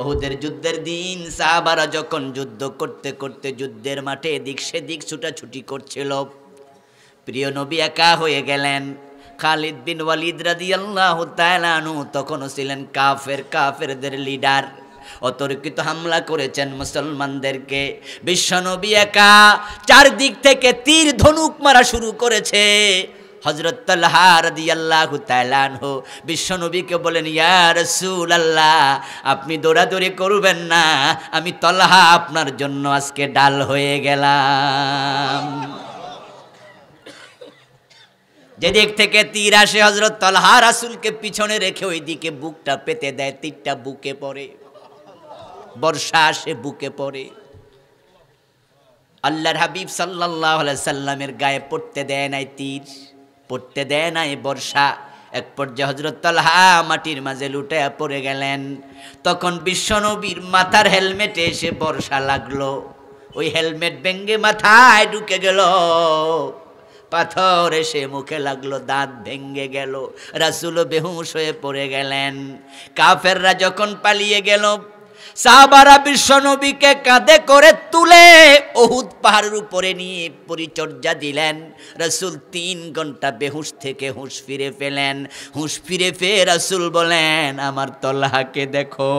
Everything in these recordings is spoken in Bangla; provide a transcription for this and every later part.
ওহুদের যুদ্ধের দিন সাহাবারা যখন যুদ্ধ করতে করতে যুদ্ধের মাঠে এদিক সেদিক ছুটাছুটি করছিল প্রিয় নবী একা হয়ে গেলেন খালিদ বিন ওয়ালিদ রাদিয়াল্লাহু আল্লাহ তালানু তখনও ছিলেন কাফের কাফেরদের লিডার অতর্কিত হামলা করেছেন মুসলমানদেরকে বিশ্বনবী একা চারদিক থেকে তীর ধনুক মারা শুরু করেছে হজরত বিশ্বনবীকে বলেন আল্লাহ আপনি দৌড়াদৌড়ি করবেন না আমি তল্লাহা আপনার জন্য আজকে ডাল হয়ে গেলাম যেদিক থেকে তীর আসে হজরত তলহা রাসুলকে পিছনে রেখে ওই দিকে বুকটা পেতে দেয় তীরটা বুকে পড়ে বর্ষা আসে বুকে পড়ে আল্লাহর হাবিব সাল্লাহ সাল্লামের গায়ে পড়তে দেয় নাই তীর পড়তে দেয় নাই বর্ষা এক পর্যায়ে হজরত মাটির মাঝে লুটে পড়ে গেলেন তখন বিশ্বনবীর মাথার হেলমেটে এসে বর্ষা লাগলো ওই হেলমেট ভেঙ্গে মাথায় ঢুকে গেল পাথর এসে মুখে লাগলো দাঁত ভেঙ্গে গেল রাসুলো বেহুশ হয়ে পড়ে গেলেন কাফেররা যখন পালিয়ে গেল সাহাবারা বিশ্বনবীকে কাঁধে করে তুলে অহুদ পাহাড়ের উপরে নিয়ে পরিচর্যা দিলেন রসুল তিন ঘন্টা বেহুশ থেকে হুঁশ ফিরে পেলেন হুঁশ ফিরে পেয়ে রসুল বলেন আমার তল্লাহাকে দেখো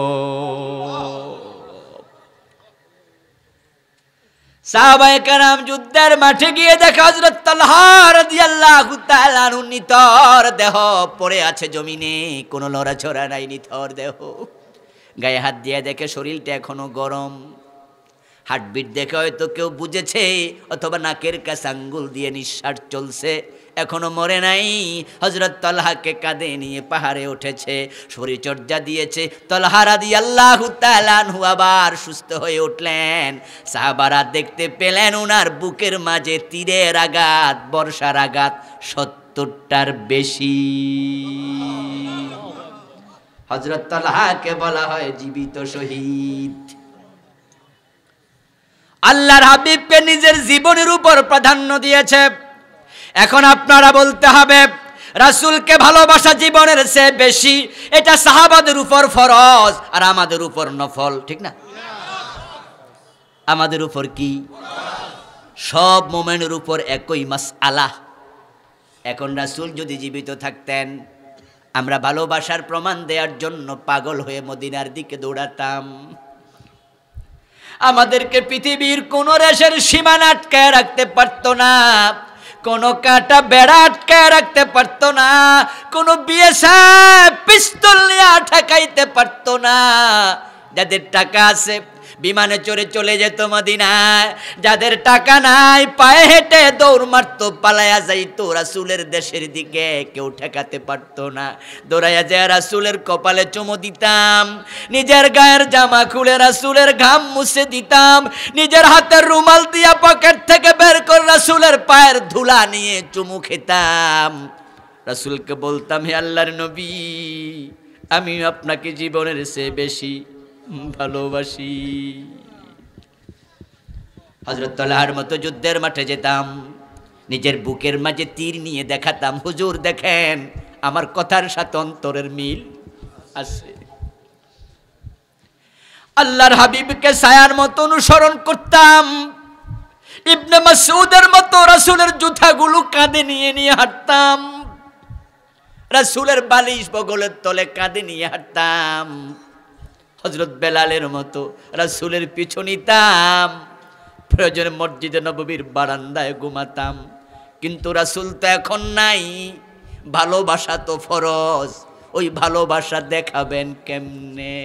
সাহাবায়ে কারাম যুদ্ধের মাঠে গিয়ে দেখা হজরত তালহার রাদিয়াল্লাহু তাআলা নিতর দেহ পড়ে আছে জমিনে কোনো লড়াচড়া নাই নিথর দেহ গায়ে হাত দিয়ে দেখে শরীরটা এখনো গরম হার্টবিট দেখে হয়তো কেউ বুঝেছে অথবা নাকের কাছে আঙ্গুল দিয়ে নিঃশ্বাস চলছে এখনো মরে নাই হজরত তলহাকে কাঁদে নিয়ে পাহাড়ে উঠেছে শরীরচর্যা দিয়েছে তলহারা দিয়ে আল্লাহ তালানহু আবার সুস্থ হয়ে উঠলেন সাহাবারা দেখতে পেলেন ওনার বুকের মাঝে তীরের আঘাত বর্ষার আঘাত সত্তরটার বেশি হজরত তালহাকে বলা হয় জীবিত শহীদ আল্লাহর হাবিবকে নিজের জীবনের উপর প্রাধান্য দিয়েছে এখন আপনারা বলতে হবে রাসুলকে ভালোবাসা জীবনের সে বেশি এটা সাহাবাদের উপর ফরজ আর আমাদের উপর নফল ঠিক না আমাদের উপর কি সব মোমেনের উপর একই মাস আলাহ এখন রাসুল যদি জীবিত থাকতেন আমরা ভালোবাসার প্রমাণ দেওয়ার জন্য পাগল হয়ে মদিনার দিকে দৌড়াতাম আমাদেরকে পৃথিবীর কোন রেশের সীমানা আটকায় রাখতে পারত না কোন কাটা বেড়া আটকায় রাখতে পারত না কোন বিএসএফ পিস্তল নিয়ে আটকাইতে পারত না যাদের টাকা আছে বিমানে চড়ে চলে যেত মদিনায় যাদের টাকা নাই পায়ে হেঁটে দৌড় মারত পালায়া যাইতো রাসুলের দেশের দিকে কেউ ঠেকাতে পারতো না দৌড়াইয়া যায় রাসুলের কপালে চুমো দিতাম নিজের গায়ের জামা খুলে রাসুলের ঘাম মুছে দিতাম নিজের হাতের রুমাল দিয়া পকেট থেকে বের করে রাসুলের পায়ের ধুলা নিয়ে চুমু খেতাম রাসুলকে বলতাম হে আল্লাহর নবী আমি আপনাকে জীবনের চেয়ে বেশি ভালোবাসি হজরতলাহার মতো যুদ্ধের মাঠে যেতাম নিজের বুকের মাঝে তীর নিয়ে দেখাতাম হুজুর দেখেন আমার কথার সাথে অন্তরের মিল আছে আল্লাহর হাবিবকে সায়ার মতো অনুসরণ করতাম ইবনে মাসুদের মতো রাসুলের জুথাগুলো কাঁধে নিয়ে নিয়ে হাঁটতাম রাসুলের বালিশ বগলের তলে কাঁধে নিয়ে হাঁটতাম হজরত বেলালের মতো রাসুলের পিছু নিতাম প্রয়োজনে মসজিদে নববীর বারান্দায় ঘুমাতাম কিন্তু রাসুল তো এখন নাই ভালোবাসা তো ফরজ ওই ভালোবাসা দেখাবেন কেমনে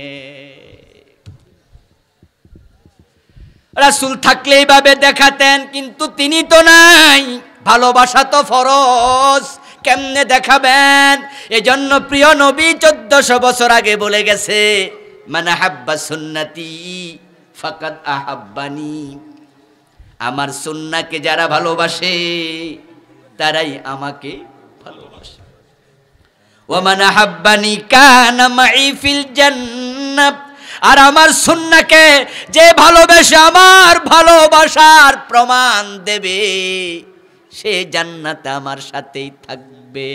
রাসুল থাকলে এইভাবে দেখাতেন কিন্তু তিনি তো নাই ভালোবাসা তো ফরজ কেমনে দেখাবেন এজন্য প্রিয় নবী চোদ্দশো বছর আগে বলে গেছে মানাহাব্বা সুন্নতি ফাকাদ আহাব্বানি আমার সুন্নাকে যারা ভালোবাসে তারাই আমাকে ভালোবাসে ও মানাহাব্বানি কানা মাই ফিল জান্নাত আর আমার সুন্নাকে যে ভালোবেসে আমার ভালোবাসার প্রমাণ দেবে সে জান্নাত আমার সাথেই থাকবে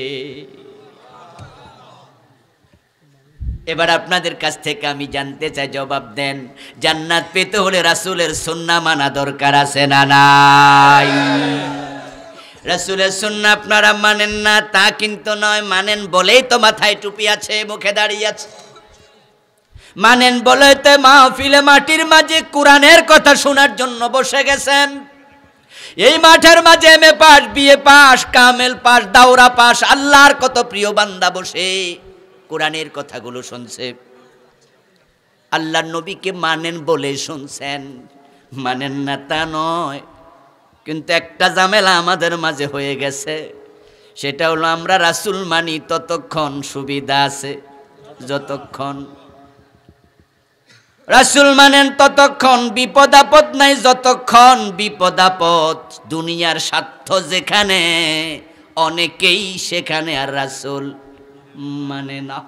এবার আপনাদের কাছ থেকে আমি জানতে চাই জবাব দেন জান্নাত পেতে হলে রাসুলের সন্না মানা দরকার আছে না নাই রাসুলের সন্না আপনারা মানেন না তা কিন্তু নয় মানেন বলেই তো মাথায় টুপি আছে মুখে দাঁড়িয়ে আছে মানেন বলে তো মাহফিলে মাটির মাঝে কোরআনের কথা শোনার জন্য বসে গেছেন এই মাঠের মাঝে এম এ পাশ বিএ পাশ কামেল পাশ দাউরা পাশ আল্লাহর কত প্রিয় বান্দা বসে কোরআনের কথাগুলো শুনছে আল্লাহ নবীকে মানেন বলে শুনছেন মানেন না তা নয় কিন্তু একটা জামেলা আমাদের মাঝে হয়ে গেছে সেটা হলো আমরা রাসুল মানি ততক্ষণ সুবিধা আছে যতক্ষণ রাসুল মানেন ততক্ষণ বিপদ আপদ নাই যতক্ষণ বিপদ আপদ দুনিয়ার স্বার্থ যেখানে অনেকেই সেখানে আর রাসুল মানে না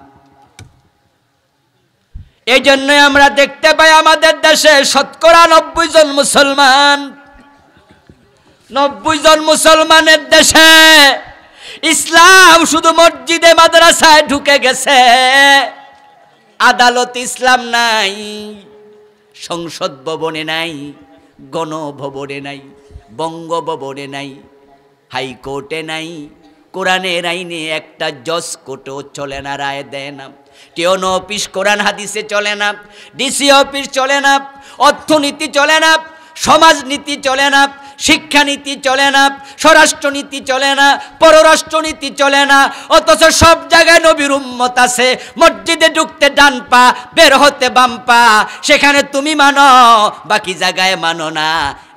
এই জন্যই আমরা দেখতে পাই আমাদের দেশে শতকরা নব্বই জন মুসলমান নব্বই জন মুসলমানের দেশে ইসলাম শুধু মসজিদে মাদ্রাসায় ঢুকে গেছে আদালত ইসলাম নাই সংসদ ভবনে নাই গণভবনে নাই বঙ্গভবনে নাই হাইকোর্টে নাই কোরআনের আইনে একটা জজ কোটো চলে না রায় দেয় না কেউন অফিস কোরআন হাদিসে চলে না ডিসি অফিস চলে না অর্থনীতি চলে না সমাজনীতি চলে না শিক্ষানীতি চলে না স্বরাষ্ট্রনীতি চলে না পররাষ্ট্রনীতি চলে না অথচ সব জায়গায় নবীর উম্মত আছে মসজিদে ঢুকতে ডান পা বের হতে বাম পা সেখানে তুমি মানো বাকি জায়গায় মানো না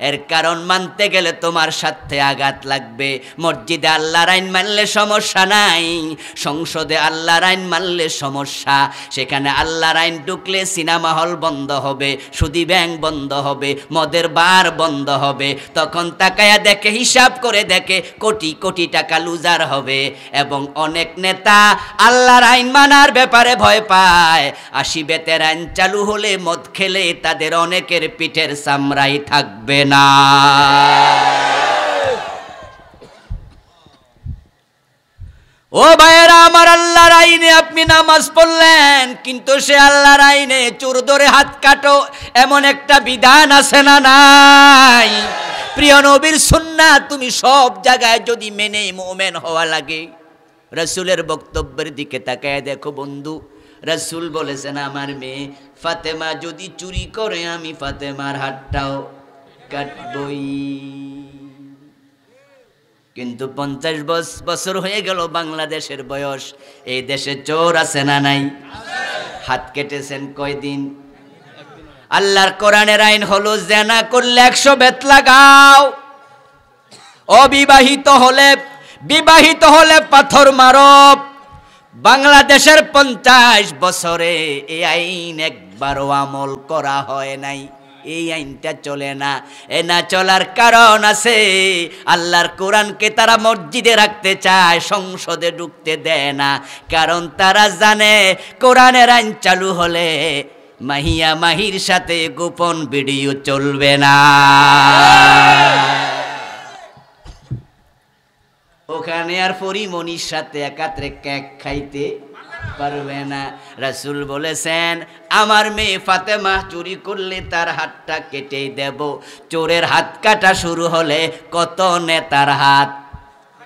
এর কারণ মানতে গেলে তোমার সাথে আঘাত লাগবে মসজিদে আল্লাহর আইন মানলে সমস্যা নাই সংসদে আল্লাহর আইন মানলে সমস্যা সেখানে আল্লাহর আইন ঢুকলে সিনেমা হল বন্ধ হবে সুদি ব্যাংক বন্ধ হবে মদের বার বন্ধ হবে তখন তখন তাকায়া দেখে হিসাব করে দেখে কোটি কোটি টাকা লুজার হবে এবং অনেক নেতা আল্লাহর আইন মানার ব্যাপারে ভয় পায় বেতের আইন চালু হলে মদ খেলে তাদের অনেকের পিঠের সামরাই থাকবে না ও ভাইয়েরা আমার আল্লাহর আইনে আপনি নামাজ পড়লেন কিন্তু সে আল্লাহর আইনে চোর ধরে হাত কাটো এমন একটা বিধান আছে না নাই প্রিয় নবীর সুন্না তুমি সব জায়গায় যদি মেনে মোমেন হওয়া লাগে রসুলের বক্তব্যের দিকে তাকায় দেখো বন্ধু রসুল বলেছেন আমার মেয়ে ফাতেমা যদি চুরি করে আমি ফাতেমার হাতটাও কাটবই কিন্তু পঞ্চাশ বছর হয়ে গেল বাংলাদেশের বয়স এই দেশে চোর আছে না নাই হাত কেটেছেন কয়দিন আল্লাহর কোরআনের আইন হলো জেনা করলে একশো বেত লাগাও অবিবাহিত হলে বিবাহিত হলে পাথর মারব বাংলাদেশের পঞ্চাশ বছরে এই আইন একবারও আমল করা হয় নাই এই আইনটা চলে না এ না চলার কারণ আছে আল্লাহর কোরআনকে তারা মসজিদে রাখতে চায় সংসদে ঢুকতে দেয় না কারণ তারা জানে কোরআনের আইন চালু হলে মাহিয়া মাহির সাথে গোপন ভিডিও চলবে না ওখানে আর পরিমণির সাথে একাত্রে কেক খাইতে পারবে না রাসুল বলেছেন আমার মেয়ে ফাতেমা চুরি করলে তার হাতটা কেটে দেব চোরের হাত কাটা শুরু হলে কত নেতার হাত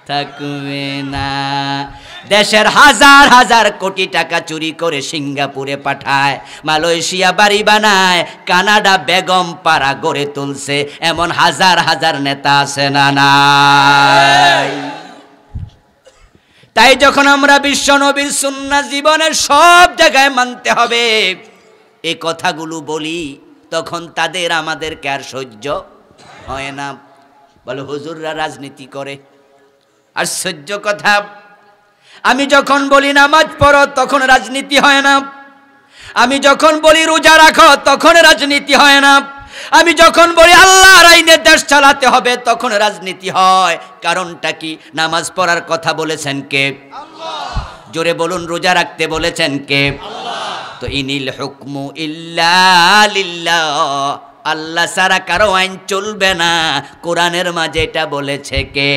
থাকবে না দেশের হাজার হাজার কোটি টাকা চুরি করে সিঙ্গাপুরে পাঠায় মালয়েশিয়া বাড়ি বানায় কানাডা বেগম পাড়া গড়ে তুলছে এমন হাজার হাজার নেতা আছে না নাই তাই যখন আমরা বিশ্ব নবীর সুন্না জীবনের সব জায়গায় মানতে হবে এ কথাগুলো বলি তখন তাদের আমাদেরকে আর সহ্য হয় না বলে হুজুররা রাজনীতি করে আর সহ্য কথা আমি যখন বলি নামাজ পড়ো তখন রাজনীতি হয় না আমি যখন বলি রোজা রাখো তখন রাজনীতি হয় না আমি যখন বলি আল্লাহ আইনে দেশ চালাতে হবে তখন রাজনীতি হয় কারণটা কি নামাজ পড়ার কথা বলেছেন কে জোরে বলুন রোজা রাখতে বলেছেন কে তো ইনিল হুকমু ইল্লা আল্লাহ সারা কারো আইন চলবে না কোরআনের মাঝে এটা বলেছে কে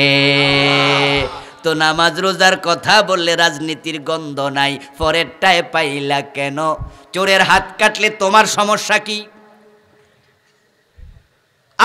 তো নামাজ রোজার কথা বললে রাজনীতির গন্ধ নাই পরেরটায় পাইলা কেন চোরের হাত কাটলে তোমার সমস্যা কি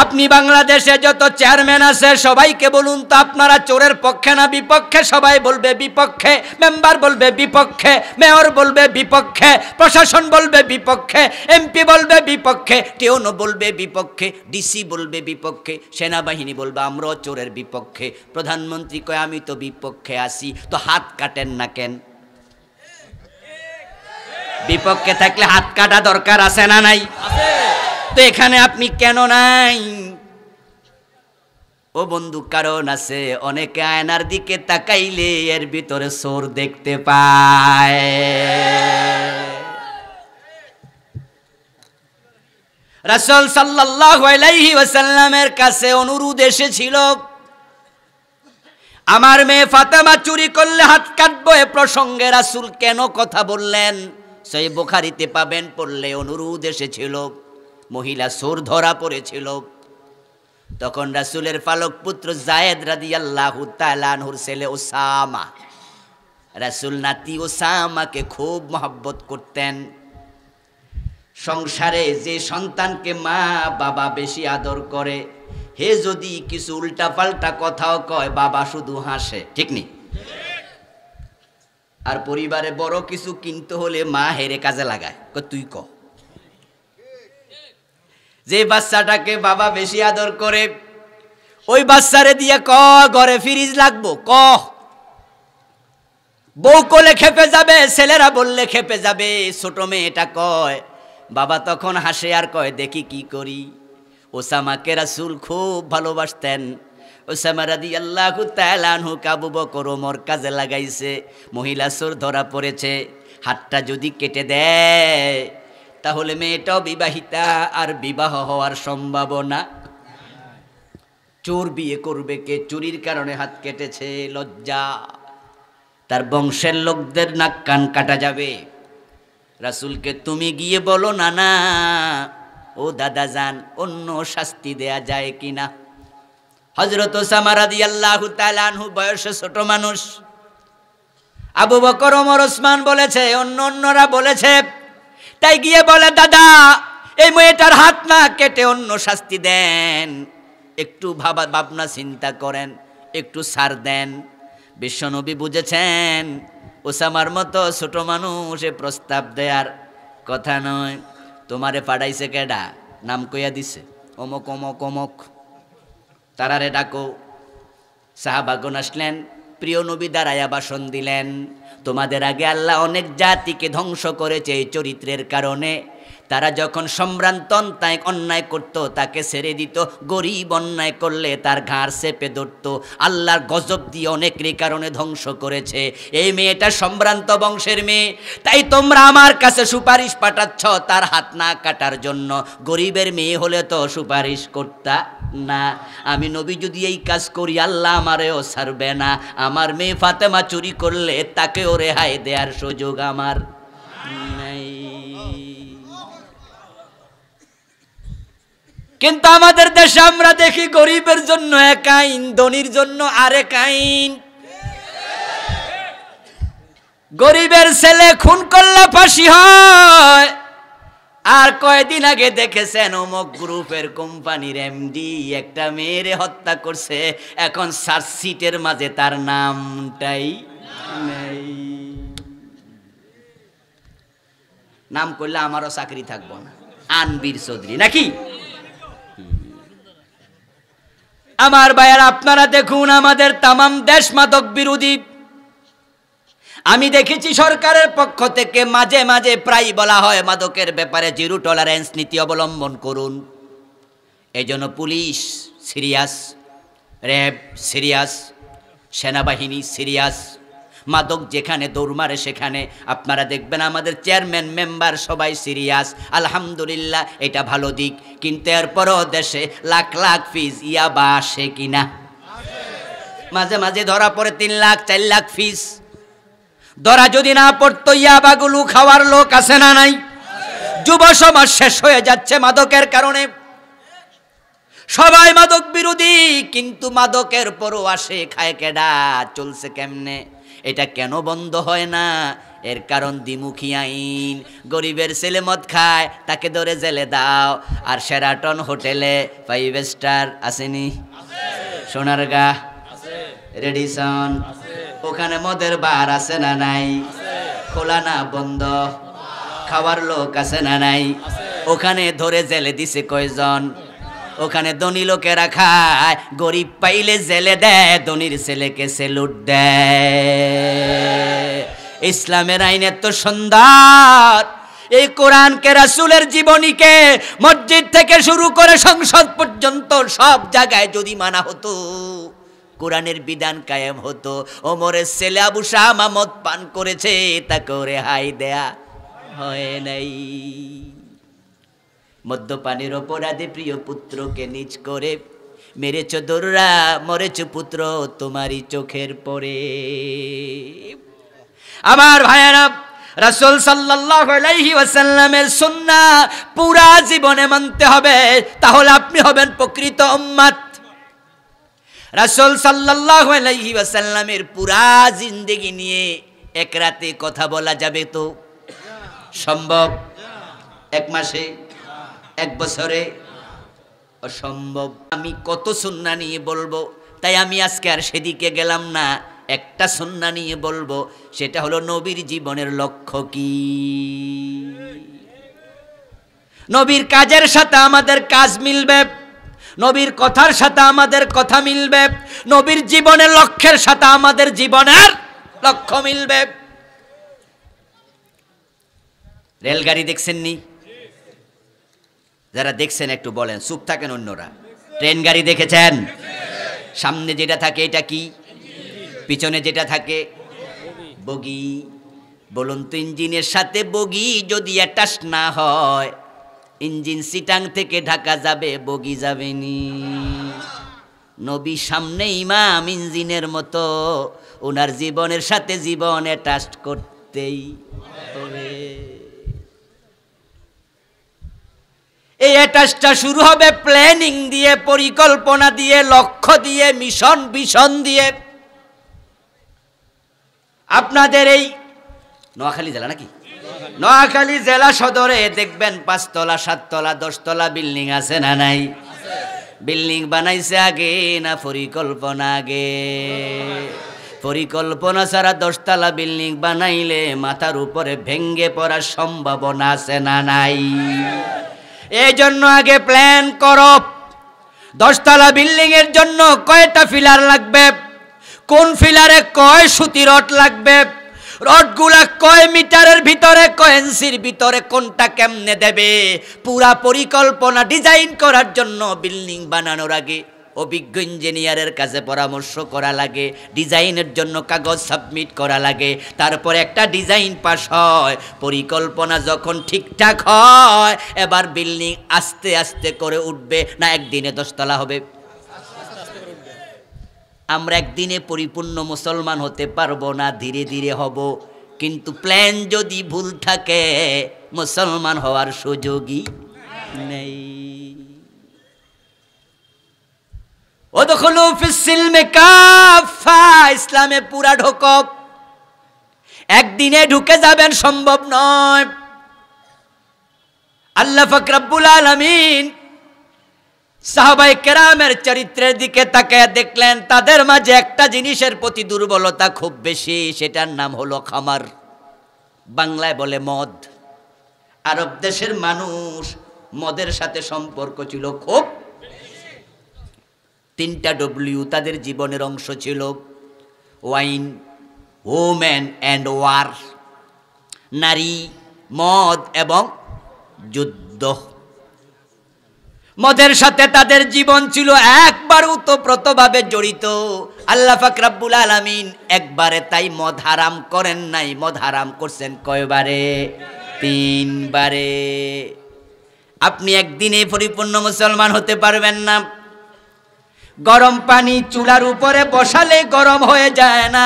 আপনি বাংলাদেশে যত চেয়ারম্যান আছে সবাইকে বলুন তো আপনারা চোরের পক্ষে না বিপক্ষে সবাই বলবে বিপক্ষে মেম্বার বলবে বিপক্ষে মেয়র বলবে বিপক্ষে প্রশাসন বলবে বিপক্ষে এমপি বলবে বিপক্ষে টিউনো বলবে বিপক্ষে ডিসি বলবে বিপক্ষে সেনাবাহিনী বলবে আমরাও চোরের বিপক্ষে প্রধানমন্ত্রী কয় আমি তো বিপক্ষে আসি তো হাত কাটেন না কেন বিপক্ষে থাকলে হাত কাটা দরকার আছে না নাই আছে তো এখানে আপনি কেন নাই ও বন্ধু কারণ আছে অনেকে আয়নার দিকে তাকাইলে এর ভিতরে সোর দেখতে পায় রাসূল সাল্লাল্লাহু আলাইহি ওয়াসাল্লামের কাছে অনুরোধ এসেছিল আমার মেয়ে ফাতেমা চুরি করলে হাত কাটবো এ প্রসঙ্গে রাসুল কেন কথা বললেন সেই বুখারীতে পাবেন পড়লে অনুরোধ এসেছিল মহিলা সোর ধরা পড়েছিল তখন রাসুলের পালক পুত্র জায়েদ রাদি আল্লাহ তালানহুর ছেলে ওসামা রাসুল নাতি ওসামাকে খুব মহব্বত করতেন সংসারে যে সন্তানকে মা বাবা বেশি আদর করে হে যদি কিছু উল্টা পাল্টা কথাও কয় বাবা শুধু হাসে ঠিক নি আর পরিবারে বড় কিছু কিনতে হলে মা হেরে কাজে লাগায় তুই ক যে বাচ্চাটাকে বাবা বেশি আদর করে ওই বাচ্চারে দিয়ে ক ঘরে ফ্রিজ লাগবো ক বউ কোলে খেপে যাবে ছেলেরা বললে খেপে যাবে ছোট মেয়েটা কয় বাবা তখন হাসে আর কয় দেখি কি করি ওসামাকে রাসুল খুব ভালোবাসতেন ওসামা রাদি আল্লাহ তালানহু কাবু বকর ওমর কাজে লাগাইছে মহিলা সুর ধরা পড়েছে হাতটা যদি কেটে দেয় তাহলে মেয়েটাও বিবাহিতা আর বিবাহ হওয়ার সম্ভাবনা চোর বিয়ে করবে কে চুরির কারণে হাত কেটেছে লজ্জা তার বংশের লোকদের নাক কান কাটা যাবে রাসুলকে তুমি গিয়ে বলো না না ও দাদা যান অন্য শাস্তি দেয়া যায় কিনা হজরত আল্লাহু বয়সে ছোট মানুষ আবু বকর ওমর ওসমান বলেছে অন্য অন্যরা বলেছে তাই গিয়ে বলে দাদা এই মেয়েটার হাত না কেটে অন্য শাস্তি দেন একটু ভাবা ভাবনা চিন্তা করেন একটু সার দেন বিশ্বনবী বুঝেছেন ওসামার মতো ছোট মানুষ এ প্রস্তাব দেয়ার কথা নয় তোমারে পাড়াইছে কেডা নাম কইয়া দিছে অমক অমক অমক তারারে ডাকো সাহাবাগন আসলেন প্রিয় নবী দাঁড়ায়া বাসন দিলেন তোমাদের আগে আল্লাহ অনেক জাতিকে ধ্বংস করেছে এই চরিত্রের কারণে তারা যখন সম্ভ্রান্তন তাই অন্যায় করত তাকে ছেড়ে দিত গরিব অন্যায় করলে তার ঘাড় চেপে ধরত আল্লাহর গজব দিয়ে অনেকের কারণে ধ্বংস করেছে এই মেয়েটা সম্ভ্রান্ত বংশের মেয়ে তাই তোমরা আমার কাছে সুপারিশ পাঠাচ্ছ তার হাত না কাটার জন্য গরিবের মেয়ে হলে তো সুপারিশ করতা না আমি নবী যদি এই কাজ করি আল্লাহ আমারেও ছাড়বে না আমার মেয়ে ফাতেমা চুরি করলে তাকেও রেহাই দেওয়ার সুযোগ আমার কিন্তু আমাদের দেশে আমরা দেখি গরিবের জন্য এক আইন ধনির জন্য আরেক আইন গরিবের ছেলে খুন করলে ফাঁসি হয় আর কয়দিন আগে দেখেছেন অমক গ্রুপের কোম্পানির এমডি একটা মেয়েরে হত্যা করছে এখন সার্চশিটের মাঝে তার নামটাই নেই নাম করলে আমারও চাকরি থাকবো না আনবীর চৌধুরী নাকি আমার ভাইয়ার আপনারা দেখুন আমাদের তামাম দেশ মাদক বিরোধী আমি দেখেছি সরকারের পক্ষ থেকে মাঝে মাঝে প্রায় বলা হয় মাদকের ব্যাপারে জিরো টলারেন্স নীতি অবলম্বন করুন এজন্য পুলিশ সিরিয়াস র্যাব সিরিয়াস সেনাবাহিনী সিরিয়াস মাদক যেখানে দৌড় মারে সেখানে আপনারা দেখবেন আমাদের চেয়ারম্যান মেম্বার সবাই সিরিয়াস আলহামদুলিল্লাহ এটা ভালো দিক কিন্তু এরপরও দেশে লাখ লাখ ফিজ ইয়াবা আসে কিনা মাঝে মাঝে ধরা পড়ে তিন লাখ চার লাখ ফিজ ধরা যদি না পড়তো ইয়াবাগুলো খাওয়ার লোক আছে না নাই যুব সমাজ শেষ হয়ে যাচ্ছে মাদকের কারণে সবাই মাদক বিরোধী কিন্তু মাদকের পরও আসে খায় কেডা চলছে কেমনে এটা কেন বন্ধ হয় না এর কারণ দ্বিমুখী আইন গরিবের ছেলে মদ খায় তাকে ধরে জেলে দাও আর সেরাটন হোটেলে ফাইভ স্টার আসেনি সোনারগা রেডিসন ওখানে মদের বার আছে না নাই খোলা না বন্ধ খাওয়ার লোক আছে না নাই ওখানে ধরে জেলে দিছে কয়জন ওখানে ধনী লোকেরা খায় গরিব পাইলে জেলে দেয় ধনির ছেলেকে সেলুট দেয় ইসলামের আইনে তো সুন্দর এই কোরআনকে রাসুলের জীবনীকে মসজিদ থেকে শুরু করে সংসদ পর্যন্ত সব জায়গায় যদি মানা হতো কোরআনের বিধান কায়েম হতো ওমরের ছেলে আবু শাহ মামদ পান করেছে তাকে রেহাই দেয়া হয় নাই মদ্যপানের অপরাধে প্রিয় পুত্রকে নিজ করে মেরেছ দৌড়া মরেছ পুত্র তোমারই চোখের পরে আমার ভাইয়ারা রাসুল সাল্লাহি ওয়াসাল্লামের সুন্না পুরা জীবনে মানতে হবে তাহলে আপনি হবেন প্রকৃত অম্মাত রাসুল সাল্লাহ আলাইহি ওয়াসাল্লামের পুরা জিন্দগি নিয়ে এক রাতে কথা বলা যাবে তো সম্ভব এক মাসে এক বছরে অসম্ভব আমি কত সন্না নিয়ে বলবো তাই আমি আজকে আর সেদিকে গেলাম না একটা সন্না নিয়ে বলবো সেটা হলো নবীর জীবনের লক্ষ্য কি নবীর কাজের সাথে আমাদের কাজ মিলবে নবীর কথার সাথে আমাদের কথা মিলবে নবীর জীবনের লক্ষ্যের সাথে আমাদের জীবনের লক্ষ্য মিলবে রেলগাড়ি দেখছেন নি যারা দেখছেন একটু বলেন চুপ থাকেন অন্যরা ট্রেন গাড়ি দেখেছেন সামনে যেটা থাকে এটা কি পিছনে যেটা থাকে বগি বলুন তো ইঞ্জিনের সাথে বগি যদি অ্যাটাচ না হয় ইঞ্জিন সিটাং থেকে ঢাকা যাবে বগি যাবেনি নবী সামনে ইমাম ইঞ্জিনের মতো ওনার জীবনের সাথে জীবন অ্যাটাচ করতেই হবে এই অ্যাটাচটা শুরু হবে প্ল্যানিং দিয়ে পরিকল্পনা দিয়ে লক্ষ্য দিয়ে মিশন ভিশন দিয়ে আপনাদের এই নোয়াখালী জেলা নাকি নোয়াখালী জেলা সদরে দেখবেন পাঁচতলা সাততলা দশতলা বিল্ডিং আছে না নাই বিল্ডিং বানাইছে আগে না পরিকল্পনা আগে পরিকল্পনা ছাড়া দশতলা বিল্ডিং বানাইলে মাথার উপরে ভেঙ্গে পড়ার সম্ভাবনা আছে না নাই এই জন্য আগে প্ল্যান কর দশতলা বিল্ডিংয়ের জন্য কয়টা ফিলার লাগবে কোন ফিলারে কয় সুতি রড লাগবে রডগুলা কয় মিটারের ভিতরে কয় ইঞ্চির ভিতরে কোনটা কেমনে দেবে পুরা পরিকল্পনা ডিজাইন করার জন্য বিল্ডিং বানানোর আগে অভিজ্ঞ ইঞ্জিনিয়ারের কাছে পরামর্শ করা লাগে ডিজাইনের জন্য কাগজ সাবমিট করা লাগে তারপর একটা ডিজাইন পাস হয় পরিকল্পনা যখন ঠিকঠাক হয় এবার বিল্ডিং আস্তে আস্তে করে উঠবে না একদিনে দশতলা হবে আমরা একদিনে পরিপূর্ণ মুসলমান হতে পারবো না ধীরে ধীরে হব কিন্তু প্ল্যান যদি ভুল থাকে মুসলমান হওয়ার সুযোগই নেই ইসলামে পুরা ঢোকক একদিনে ঢুকে যাবেন সম্ভব নয় আল্লাহ ফকরাবুল আলমিন সাহাবাই কেরামের চরিত্রের দিকে তাকে দেখলেন তাদের মাঝে একটা জিনিসের প্রতি দুর্বলতা খুব বেশি সেটার নাম হলো খামার বাংলায় বলে মদ আরব দেশের মানুষ মদের সাথে সম্পর্ক ছিল খুব তিনটা ডব্লিউ তাদের জীবনের অংশ ছিল ওয়াইন ওম্যান অ্যান্ড ওয়ার নারী মদ এবং যুদ্ধ মদের সাথে তাদের জীবন ছিল একবার উতপ্রতভাবে জড়িত আল্লাহ ফাকরাবুল আলমিন একবারে তাই মদ হারাম করেন নাই মদ হারাম করছেন কয়বারে তিনবারে আপনি একদিনে পরিপূর্ণ মুসলমান হতে পারবেন না গরম পানি চুলার উপরে বসালে গরম হয়ে যায় না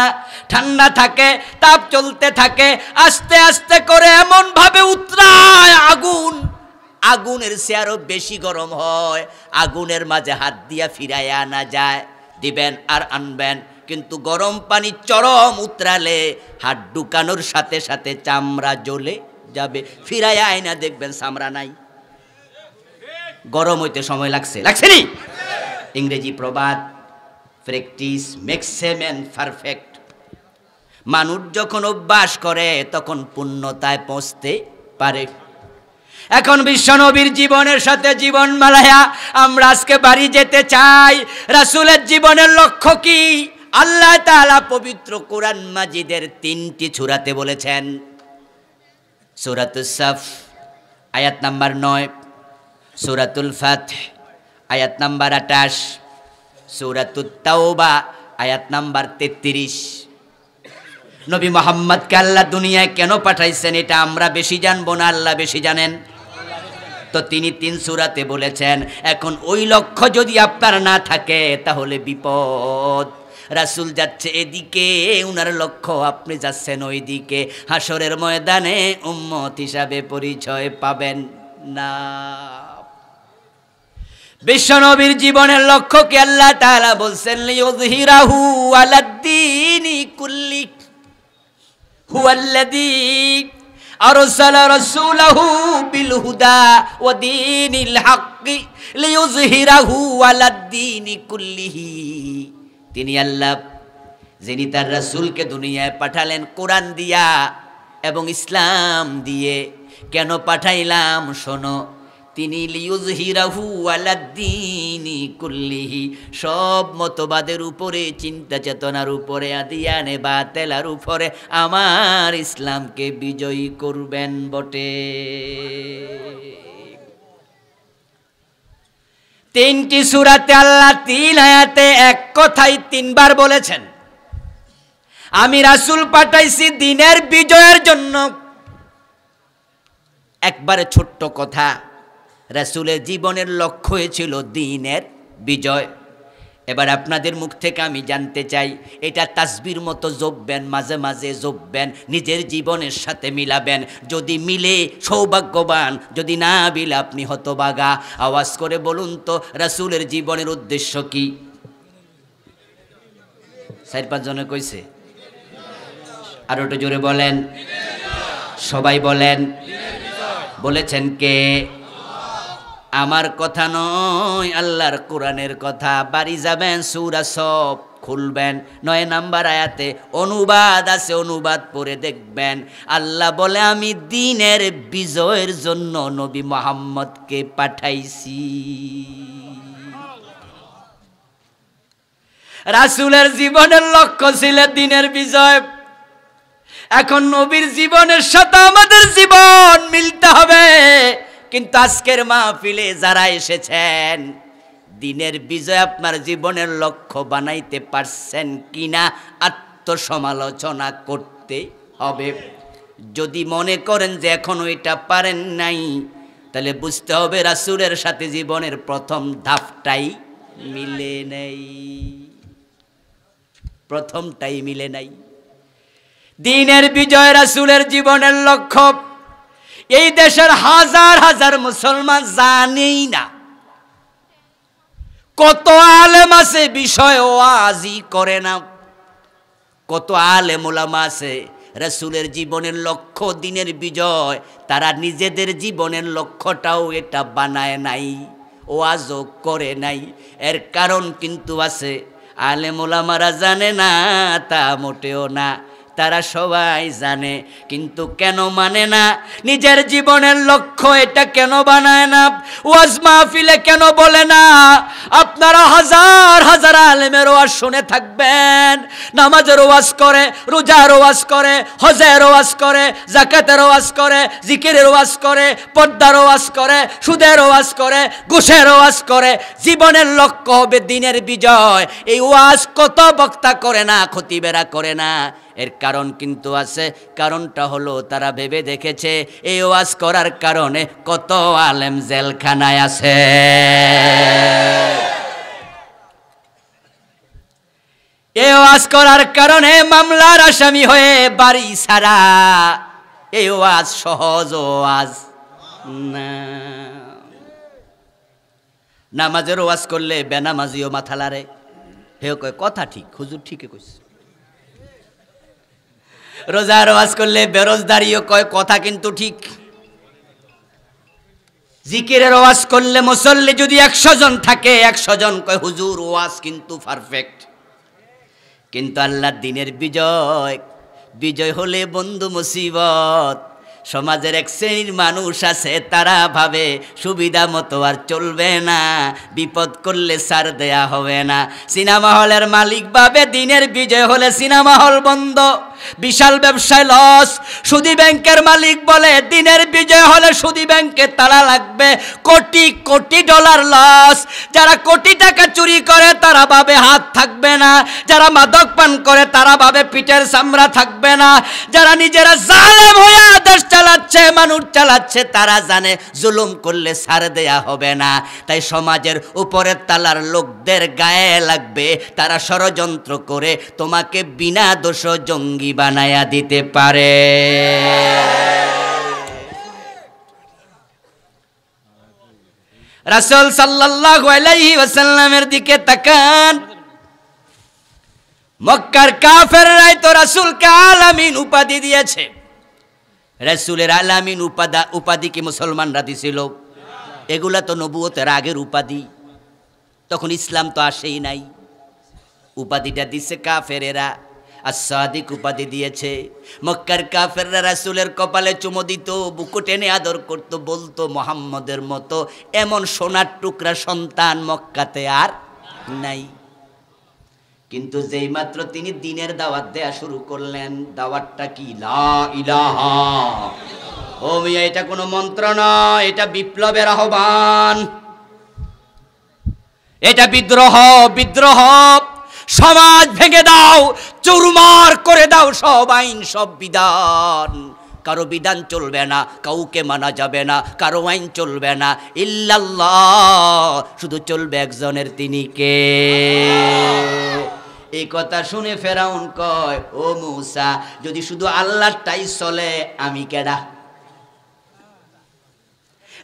ঠান্ডা থাকে তাপ চলতে থাকে আস্তে আস্তে করে এমনভাবে উতরায় আগুন আগুনের সে আরও বেশি গরম হয় আগুনের মাঝে হাত দিয়া ফিরাইয়া আনা যায় দিবেন আর আনবেন কিন্তু গরম পানি চরম উতরালে হাত ডুকানোর সাথে সাথে চামড়া জ্বলে যাবে ফিরাইয়া আয়না দেখবেন চামড়া নাই গরম হইতে সময় লাগছে লাগছে নি ইংরেজি প্রবাদ practice makes a man perfect মানুষ যখন অভ্যাস করে তখন পূর্ণতায় পৌঁছতে পারে এখন বিশ্বনবীর জীবনের সাথে জীবন মালায়া আমরা আজকে বাড়ি যেতে চাই রাসুলের জীবনের লক্ষ্য কি আল্লাহ তাআলা পবিত্র কোরআন মাজিদের তিনটি ছুরাতে বলেছেন সাফ আয়াত নাম্বার নয় সুরাতুল ফাতহ আয়াত নাম্বার আঠাশ সৌরাতুত্তাওবা আয়াত নাম্বার তেত্রিশ নবী মোহাম্মদকে আল্লাহ দুনিয়ায় কেন পাঠাইছেন এটা আমরা বেশি জানবো না আল্লাহ বেশি জানেন তো তিনি তিন সুরাতে বলেছেন এখন ওই লক্ষ্য যদি আপনার না থাকে তাহলে বিপদ রাসুল যাচ্ছে এদিকে উনার লক্ষ্য আপনি যাচ্ছেন ওই দিকে হাসরের ময়দানে উম্মত হিসাবে পরিচয় পাবেন না বিশ্বনবীর জীবনের লক্ষ্য কি আল্লাহ তাআলা বলছেন লিউযহিরাহু আলাদ্দীনি কুল্লি হুয়াল্লাযী আরসালা রাসূলাহু বিল হুদা ওয়া দীনিল হাক্কি লিউযহিরাহু আলাদ্দীনি কুল্লিহি তিনি আল্লাহ যিনি তার রাসূলকে দুনিয়ায় পাঠালেন কোরআন দিয়া এবং ইসলাম দিয়ে কেন পাঠাইলাম শোনো তিনি লিউজ হিরাহু আলাদ্দিনি কুল্লিহি সব মতবাদের উপরে চিন্তা চেতনার উপরে আদিয়ানে বাতেলার উপরে আমার ইসলামকে বিজয়ী করবেন বটে তিনটি সুরাতে আল্লাহ তিন আয়াতে এক কথাই তিনবার বলেছেন আমি রাসুল পাঠাইছি দিনের বিজয়ের জন্য একবারে ছোট্ট কথা রাসুলের জীবনের লক্ষ্য ছিল দিনের বিজয় এবার আপনাদের মুখ থেকে আমি জানতে চাই এটা তাসবির মতো জপবেন মাঝে মাঝে জপবেন নিজের জীবনের সাথে মিলাবেন যদি মিলে সৌভাগ্যবান যদি না মিলে আপনি হতবাগা আওয়াজ করে বলুন তো রাসুলের জীবনের উদ্দেশ্য কি চার পাঁচজনে কইছে আর ওটা জোরে বলেন সবাই বলেন বলেছেন কে আমার কথা নয় আল্লাহর কোরআনের কথা বাড়ি যাবেন সুরা সব খুলবেন নয় নাম্বার আয়াতে অনুবাদ আছে অনুবাদ পরে দেখবেন আল্লাহ বলে আমি দিনের বিজয়ের জন্য নবী মোহাম্মদকে পাঠাইছি রাসুলের জীবনের লক্ষ্য ছিল দিনের বিজয় এখন নবীর জীবনের সাথে আমাদের জীবন মিলতে হবে কিন্তু আজকের মাহফিলে যারা এসেছেন দিনের বিজয় আপনার জীবনের লক্ষ্য বানাইতে পারছেন কিনা আত্মসমালোচনা করতে হবে যদি মনে করেন যে এখনও এটা পারেন নাই তাহলে বুঝতে হবে রাসুলের সাথে জীবনের প্রথম ধাপটাই মিলে নেই প্রথমটাই মিলে নাই দিনের বিজয় রাসুলের জীবনের লক্ষ্য এই দেশের হাজার হাজার মুসলমান জানেই না কত আলেম আছে বিষয় আজি করে না কত আলেম ওলামা আছে রসুলের জীবনের লক্ষ্য দিনের বিজয় তারা নিজেদের জীবনের লক্ষ্যটাও এটা বানায় নাই ওয়াজও করে নাই এর কারণ কিন্তু আছে আলেম ওলামারা জানে না তা মোটেও না তারা সবাই জানে কিন্তু কেন মানে না নিজের জীবনের লক্ষ্য এটা কেন বানায় না ওয়াজ মাহফিলে কেন বলে না আপনারা হাজার হাজার আলেমের ওয়াজ শুনে থাকবেন নামাজের ওয়াজ করে রোজার ওয়াজ করে হজের ওয়াজ করে জাকাতের ওয়াজ করে জিকিরের ওয়াজ করে পদ্মার ওয়াজ করে সুদের ওয়াজ করে ঘুষের ওয়াজ করে জীবনের লক্ষ্য হবে দিনের বিজয় এই ওয়াজ কত বক্তা করে না ক্ষতিবেরা করে না এর কারণ কিন্তু আছে কারণটা হলো তারা ভেবে দেখেছে এই ওয়াজ করার কারণে কত আলেম জেলখানায় আছে এই ওয়াজ করার কারণে মামলার আসামি হয়ে বাড়ি ছাড়া এই ওয়াজ সহজ ওয়াজ নামাজের ওয়াজ করলে বেনামাজিও মাথা লারে হে কয় কথা ঠিক হুজুর ঠিকই কইছে রোজার ওয়াজ করলে বেরোজদারিও কয় কথা কিন্তু ঠিক জিকিরের ওয়াজ করলে মুসল্লি যদি একশো জন থাকে একশো জন কয় হুজুর ওয়াজ কিন্তু পারফেক্ট কিন্তু আল্লাহ দিনের বিজয় বিজয় হলে বন্ধু মুসিবত সমাজের এক শ্রেণীর মানুষ আছে তারা ভাবে সুবিধা মতো আর চলবে না বিপদ করলে সার দেয়া হবে না সিনেমা হলের মালিক ভাবে দিনের বিজয় হলে সিনেমা হল বন্ধ বিশাল ব্যবসায় লস সুদী ব্যাংকের মালিক বলে দিনের বিজয় হলে সুদী ব্যাংকে তালা লাগবে কোটি কোটি ডলার লস যারা কোটি টাকা চুরি করে তারা ভাবে হাত থাকবে না যারা মাদক পান করে তারা ভাবে পিঠের চামড়া থাকবে না যারা নিজেরা জালেম হয়ে আদেশ চালাচ্ছে মানুষ চালাচ্ছে তারা জানে জুলুম করলে সার দেয়া হবে না তাই সমাজের উপরে তালার লোকদের গায়ে লাগবে তারা ষড়যন্ত্র করে তোমাকে বিনা দোষ জঙ্গি বানায়া দিতে পারে রাসুল সাল্লাল্লাহু আলাইহি দিকে তাকান মক্কার কাফের রায় তো রাসূলকে আলামিন উপাধি দিয়েছে রাসুলের আলামিন উপাদা উপাধি কি মুসলমানরা দিছিল এগুলা তো নবুয়তের আগের উপাধি তখন ইসলাম তো আসেই নাই উপাধিটা দিছে কাফেরেরা আসাদিক উপাধি দিয়েছে মক্কার কাফেররা রাসুলের কপালে চুমো দিত বুকু টেনে আদর করত বলতো মোহাম্মদের মতো এমন সোনার টুকরা সন্তান মক্কাতে আর নাই কিন্তু যেই মাত্র তিনি দিনের দাওয়াত দেয়া শুরু করলেন দাওয়াতটা কি লা ও মিয়া এটা কোনো মন্ত্র নয় এটা বিপ্লবের আহ্বান এটা বিদ্রোহ বিদ্রোহ সমাজ ভেঙে দাও চুরমার করে দাও সব আইন সব বিধান কারো বিধান চলবে না কাউকে মানা যাবে না কারো আইন চলবে না ইল্লাল্লাহ শুধু চলবে একজনের তিনি কে এই কথা শুনে ফেরাউন কয় ও মৌসা যদি শুধু আল্লাহটাই চলে আমি কেডা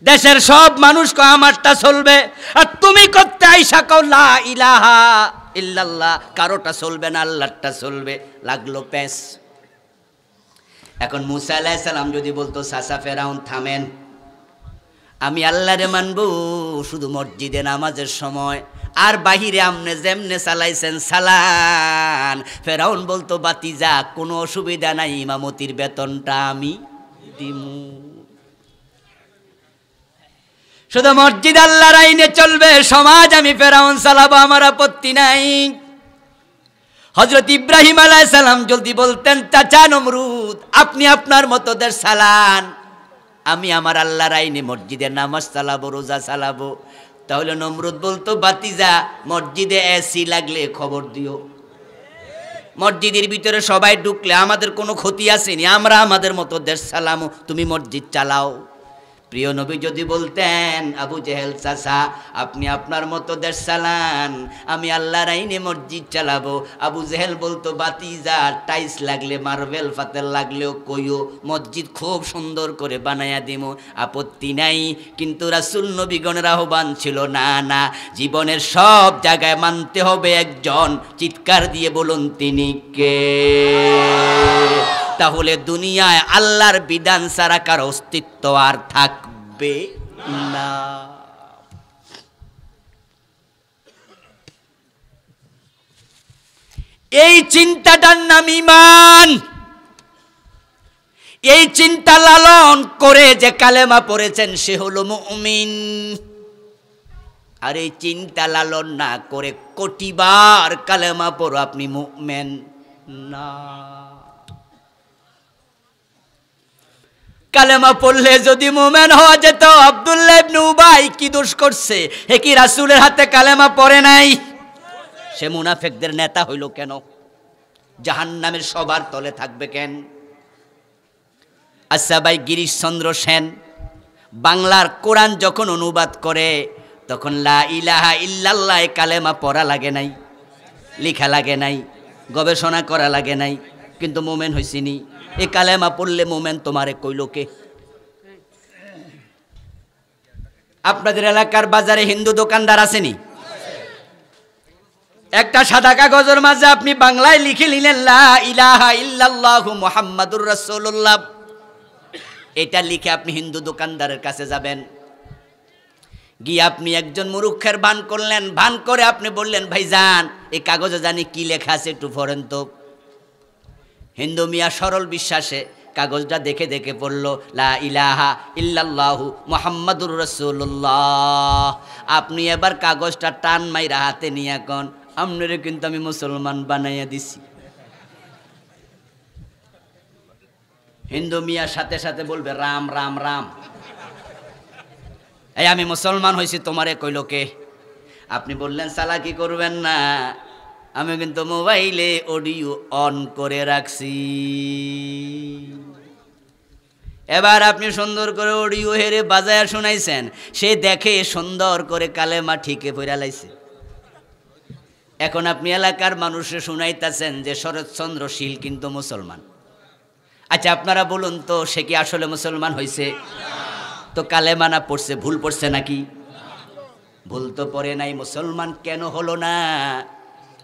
দেশের সব মানুষ কয় আমারটা চলবে আর তুমি করতে আইসা কও লা ইলাহা ইল্লাল্লাহ কারোটা চলবে না আল্লাহটা চলবে লাগলো প্যাঁচ এখন মুসা আলাহ সালাম যদি বলতো সাসা ফেরাউন থামেন আমি আল্লাহরে মানব শুধু মসজিদে নামাজের সময় আর বাহিরে আমনে যেমনে চালাইছেন সালান ফেরাউন বলতো বাতি যা কোনো অসুবিধা নাই ইমামতির বেতনটা আমি দিমু শুধু মসজিদ আল্লাহর আইনে চলবে সমাজ আমি ফেরাউন সালাব আমার আপত্তি নাই হজরত ইব্রাহিম আলাই সালাম জলদি বলতেন চাচা নমরুদ আপনি আপনার মতদের সালান আমি আমার আল্লাহর আইনে মসজিদে নামাজ চালাবো রোজা চালাবো তাহলে নমরুদ বলতো বাতিজা মসজিদে এসি লাগলে খবর দিও মসজিদের ভিতরে সবাই ঢুকলে আমাদের কোনো ক্ষতি আসেনি আমরা আমাদের মতো দেশ চালামো তুমি মসজিদ চালাও প্রিয় নবী যদি বলতেন আবু জেহেল চাষা আপনি আপনার মতো দেশ চালান আমি আল্লাহর আইনে মসজিদ চালাবো আবু জেহেল বলতো বাতি যা টাইস লাগলে মার্বেল ফাতেল লাগলেও কইও মসজিদ খুব সুন্দর করে বানায়া দিব আপত্তি নাই কিন্তু রাসুল নবীগণের আহ্বান ছিল না না জীবনের সব জায়গায় মানতে হবে একজন চিৎকার দিয়ে বলুন তিনি কে তাহলে দুনিয়ায় আল্লাহর বিধান ছাড়া কার অস্তিত্ব আর থাকবে না এই চিন্তাটার নাম ইমান এই চিন্তা লালন করে যে কালেমা পড়েছেন সে হলো মুমিন আর এই চিন্তা লালন না করে কোটিবার কালেমা পড়ো আপনি মুমেন না কালেমা পড়লে যদি মোমেন হওয়া যেত আবদুল্লাহ ইবনে কি দোষ করছে এ কি রাসুলের হাতে কালেমা পড়ে নাই সে মুনাফেকদের নেতা হইল কেন জাহান্নামের সবার তলে থাকবে কেন আচ্ছা ভাই গিরিশচন্দ্র সেন বাংলার কোরআন যখন অনুবাদ করে তখন লা ইলাহা ইল্লাল্লাহ কালেমা পড়া লাগে নাই লিখা লাগে নাই গবেষণা করা লাগে নাই কিন্তু মোমেন হয়েছিনি এ কালেমা পড়লে মোমেন তোমারে কইলোকে আপনাদের এলাকার বাজারে হিন্দু দোকানদার আসেনি একটা সাদা কাগজের মাঝে আপনি বাংলায় লিখে নিলেন ইলাহা ইল্লাল্লাহু মুহাম্মাদুর রাসূলুল্লাহ এটা লিখে আপনি হিন্দু দোকানদারের কাছে যাবেন গিয়ে আপনি একজন মুরুক্ষের ভান করলেন ভান করে আপনি বললেন ভাই যান এই কাগজে জানি কি লেখা আছে একটু ফরেন তো হিন্দু মিয়া সরল বিশ্বাসে কাগজটা দেখে দেখে পড়ল লা ইলাহা ইল্লাল্লাহু মোহাম্মদুর রসুল্লাহ আপনি এবার কাগজটা টান মাইরা হাতে নিয়ে এখন আপনারে কিন্তু আমি মুসলমান বানাইয়া দিছি হিন্দু মিয়ার সাথে সাথে বলবে রাম রাম রাম এই আমি মুসলমান হয়েছি তোমারে কইলকে আপনি বললেন সালা কি করবেন না আমি কিন্তু মোবাইলে অডিও অন করে রাখছি এবার আপনি সুন্দর করে অডিও হেরে বাজায় শোনাইছেন সে দেখে সুন্দর করে কালেমা ঠিকে পড়া লাইছে এখন আপনি এলাকার মানুষে শুনাইতেছেন যে শরৎচন্দ্র শীল কিন্তু মুসলমান আচ্ছা আপনারা বলুন তো সে কি আসলে মুসলমান হয়েছে তো কালেমা না পড়ছে ভুল পড়ছে নাকি ভুল তো পড়ে নাই মুসলমান কেন হলো না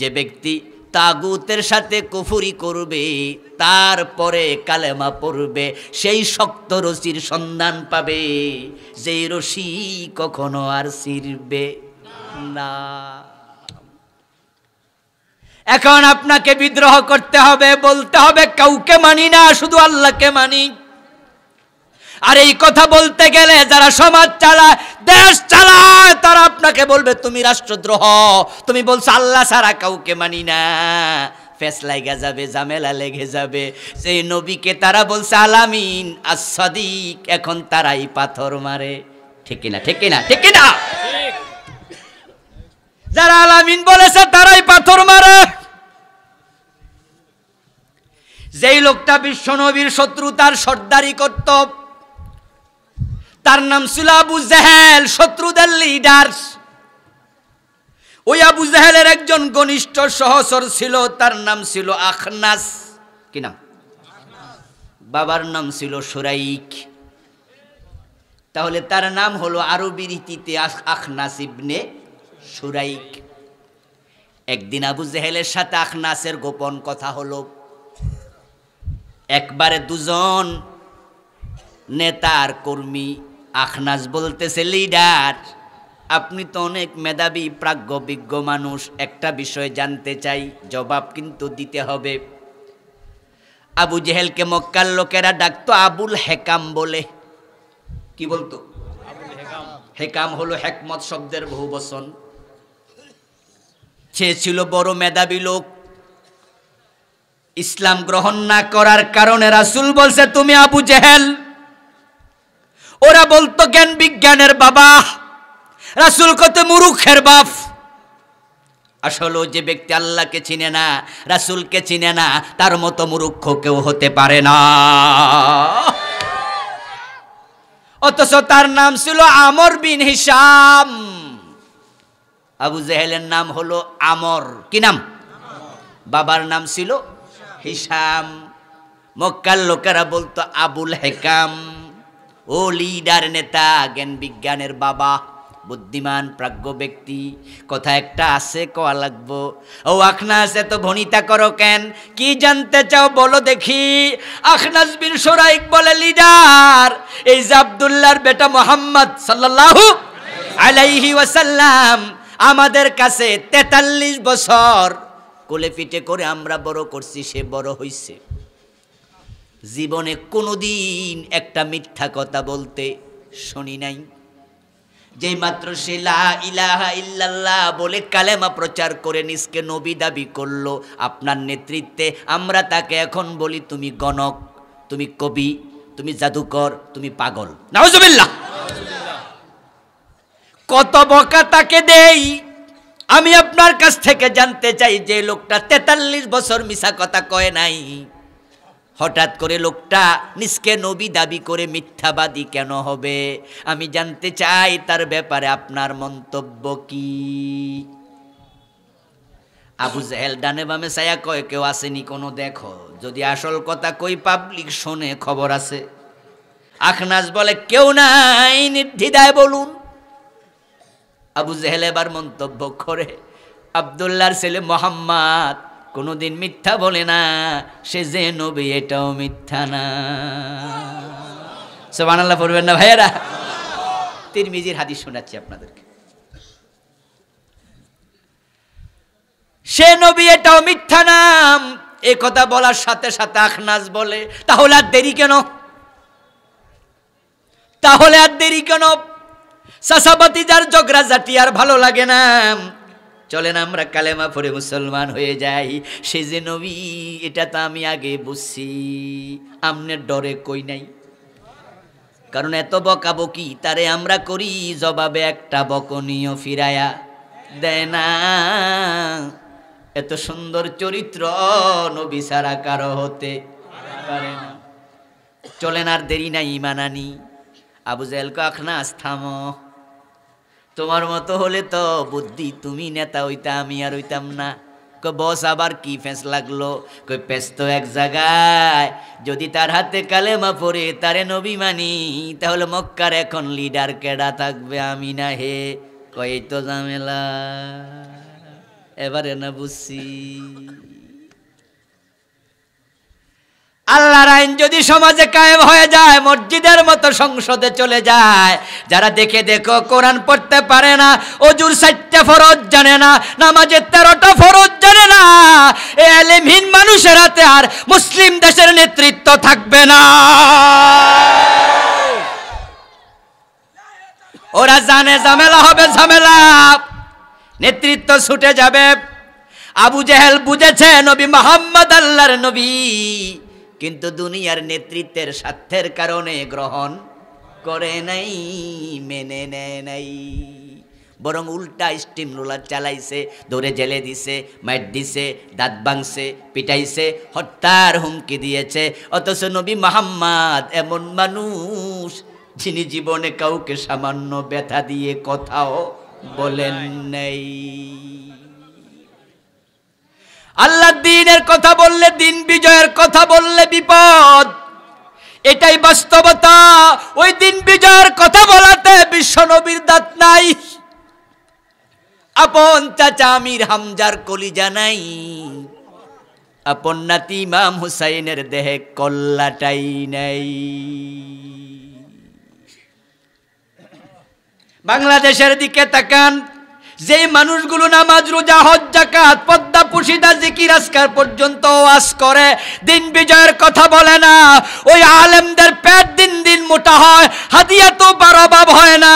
যে ব্যক্তি তাগুতের সাথে কুফুরি করবে তারপরে কালেমা পড়বে সেই শক্ত রশির সন্ধান পাবে যেই রশি কখনো আর সিরবে না এখন আপনাকে বিদ্রোহ করতে হবে বলতে হবে কাউকে মানি না শুধু আল্লাহকে মানি আর এই কথা বলতে গেলে যারা সমাজ চালায় দেশ চালায় তারা আপনাকে বলবে তুমি রাষ্ট্রদ্রোহ তুমি বলছো আল্লাহ সারা কাউকে মানি না ফেস যাবে লেগে যাবে সেই নবীকে তারা বলছে আলামিন এখন তারাই পাথর মারে ঠিক না ঠিক না ঠিক না যারা আলামিন বলেছে তারাই পাথর মারে যেই লোকটা বিশ্বনবীর শত্রুতার সর্দারি কর্তব্য তার নাম ছিল আবু জাহেল শত্রুদের লিডার ওই আবু জাহেলের একজন ঘনিষ্ঠ সহসর ছিল তার নাম ছিল আখনাস কি নাম বাবার নাম ছিল সুরাইক তাহলে তার নাম হলো আরবি রীতিতে আখনাস ইবনে সুরাইক একদিন আবু জেহেলের সাথে আখনাসের গোপন কথা হলো একবারে দুজন নেতার কর্মী আখনাস বলতেছে লিডার আপনি তো অনেক মেধাবী প্রাজ্ঞ বিজ্ঞ মানুষ একটা বিষয় জানতে চাই জবাব কিন্তু দিতে হবে আবু জেহেলকে মক্কার লোকেরা ডাকতো আবুল হেকাম বলে কি বলতো হেকাম হলো হেকমত শব্দের বহু বচন সে ছিল বড় মেধাবী লোক ইসলাম গ্রহণ না করার কারণে রাসুল বলছে তুমি আবু জেহেল ওরা বলতো জ্ঞান বিজ্ঞানের বাবা রাসুল কত মুরুখের বাপ আসলে যে ব্যক্তি আল্লাহকে চিনে না রাসুলকে চিনে না তার মতো মুরুক্ষ কেউ হতে পারে না অথচ তার নাম ছিল আমর বিন হিসাম আবু জেহেলের নাম হলো আমর কি নাম বাবার নাম ছিল হিসাম মক্কার লোকেরা বলতো আবুল হেকাম ও লিডার নেতা জ্ঞান বিজ্ঞানের বাবা বুদ্ধিমান প্রাজ্ঞ ব্যক্তি কথা একটা আছে কয়া লাগবো ও আখনাস এত ভনিতা করো কেন কি জানতে চাও বলো দেখি আখনাস বিন সোরাইক বলে লিডার এই যে আব্দুল্লাহর বেটা মোহাম্মদ সাল্লাল্লাহু আলাইহি ওয়াসাল্লাম আমাদের কাছে তেতাল্লিশ বছর কোলে পিঠে করে আমরা বড় করছি সে বড় হইছে জীবনে কোনোদিন একটা মিথ্যা কথা বলতে শুনি নাই যেই মাত্র সে ইলাহা ইল্লাল্লাহ বলে কালেমা প্রচার করে নিজকে নবী দাবি করলো আপনার নেতৃত্বে আমরা তাকে এখন বলি তুমি গণক তুমি কবি তুমি জাদুকর তুমি পাগল নাউজুবিল্লাহ কত বকা তাকে দেই আমি আপনার কাছ থেকে জানতে চাই যে লোকটা তেতাল্লিশ বছর মিশা কথা কয় নাই হঠাৎ করে লোকটা নিজকে নবী দাবি করে মিথ্যাবাদী কেন হবে আমি জানতে চাই তার ব্যাপারে আপনার মন্তব্য কি আবু জাহেল ডানে বামে সায়া কয় কেউ আসেনি কোনো দেখো যদি আসল কথা কই পাবলিক শোনে খবর আছে আখনাজ বলে কেউ নাই নির্ধিদায় বলুন আবু জাহেল এবার মন্তব্য করে আবদুল্লার ছেলে মোহাম্মদ কোনোদিন মিথ্যা বলে না সে যে নবী এটাও মিথ্যা না সব আল্লাহ পড়বেন না ভাইয়েরা তিরমিজির হাদিস শোনাচ্ছি আপনাদেরকে সে নবী এটাও মিথ্যা নাম এ কথা বলার সাথে সাথে আখনাজ বলে তাহলে আর দেরি কেন তাহলে আর দেরি কেন সাসাবাতি যার জগরা জাতি আর ভালো লাগে না চলেন আমরা কালেমা পড়ে মুসলমান হয়ে যাই সে যে নবী এটা তো আমি আগে বুঝছি আমনের ডরে কই নাই কারণ এত বকাবকি তারে আমরা করি জবাবে একটা বকনীয় ফিরায়া দেয় না এত সুন্দর চরিত্র নবী সারা কারো হতে পারে না চলেন আর দেরি নাই ইমানানি আবু জেলকো আখনাস থামো তোমার মতো হলে তো বুদ্ধি তুমি নেতা হইতা আমি আর হইতাম না বস আবার কি ফেঁস লাগলো কই ফেঁস তো এক জায়গায় যদি তার হাতে কালেমা পরে তারে নবী মানি তাহলে মক্কার এখন লিডার কেডা থাকবে আমি না হে কই তো জামেলা এবারে না বুঝছি আল্লাহর আইন যদি সমাজে কায়েম হয়ে যায় মসজিদের মতো সংসদে চলে যায় যারা দেখে দেখো কোরআন পড়তে পারে না অজুর সাতটা ফরজ জানে না নামাজের তেরোটা ফরজ জানে না এলিমহীন মানুষের হাতে আর মুসলিম দেশের নেতৃত্ব থাকবে না ওরা জানে ঝামেলা হবে ঝামেলা নেতৃত্ব ছুটে যাবে আবু জেহেল বুঝেছে নবী মোহাম্মদ আল্লাহর নবী কিন্তু দুনিয়ার নেতৃত্বের স্বার্থের কারণে গ্রহণ করে নাই মেনে নেয় নাই বরং উল্টা স্টিম রোলার চালাইছে ধরে জেলে দিছে মাইট দিছে দাঁত ভাঙছে পিটাইছে হত্যার হুমকি দিয়েছে অথচ নবী মাহাম্মাদ এমন মানুষ যিনি জীবনে কাউকে সামান্য ব্যথা দিয়ে কথাও বলেন নাই আল্লাহ দিনের কথা বললে দিন বিজয়ের কথা বললে বিপদ এটাই বাস্তবতা ওই দিন বিজয়ের কথা বলাতে বিশ্ব নবীর দাঁত নাই আপন চাচা আমির হামজার কলি জানাই আপন নাতি মাম হুসাইনের দেহে কল্লাটাই নাই বাংলাদেশের দিকে তাকান যে মানুষগুলো নামাজ রোজা হজ জাকাত পদ্মা পুশিদা জিকির আজকার পর্যন্ত ওয়াজ করে দিন বিজয়ের কথা বলে না ওই আলেমদের পেট দিন দিন মোটা হয় হাদিয়া তো বার হয় না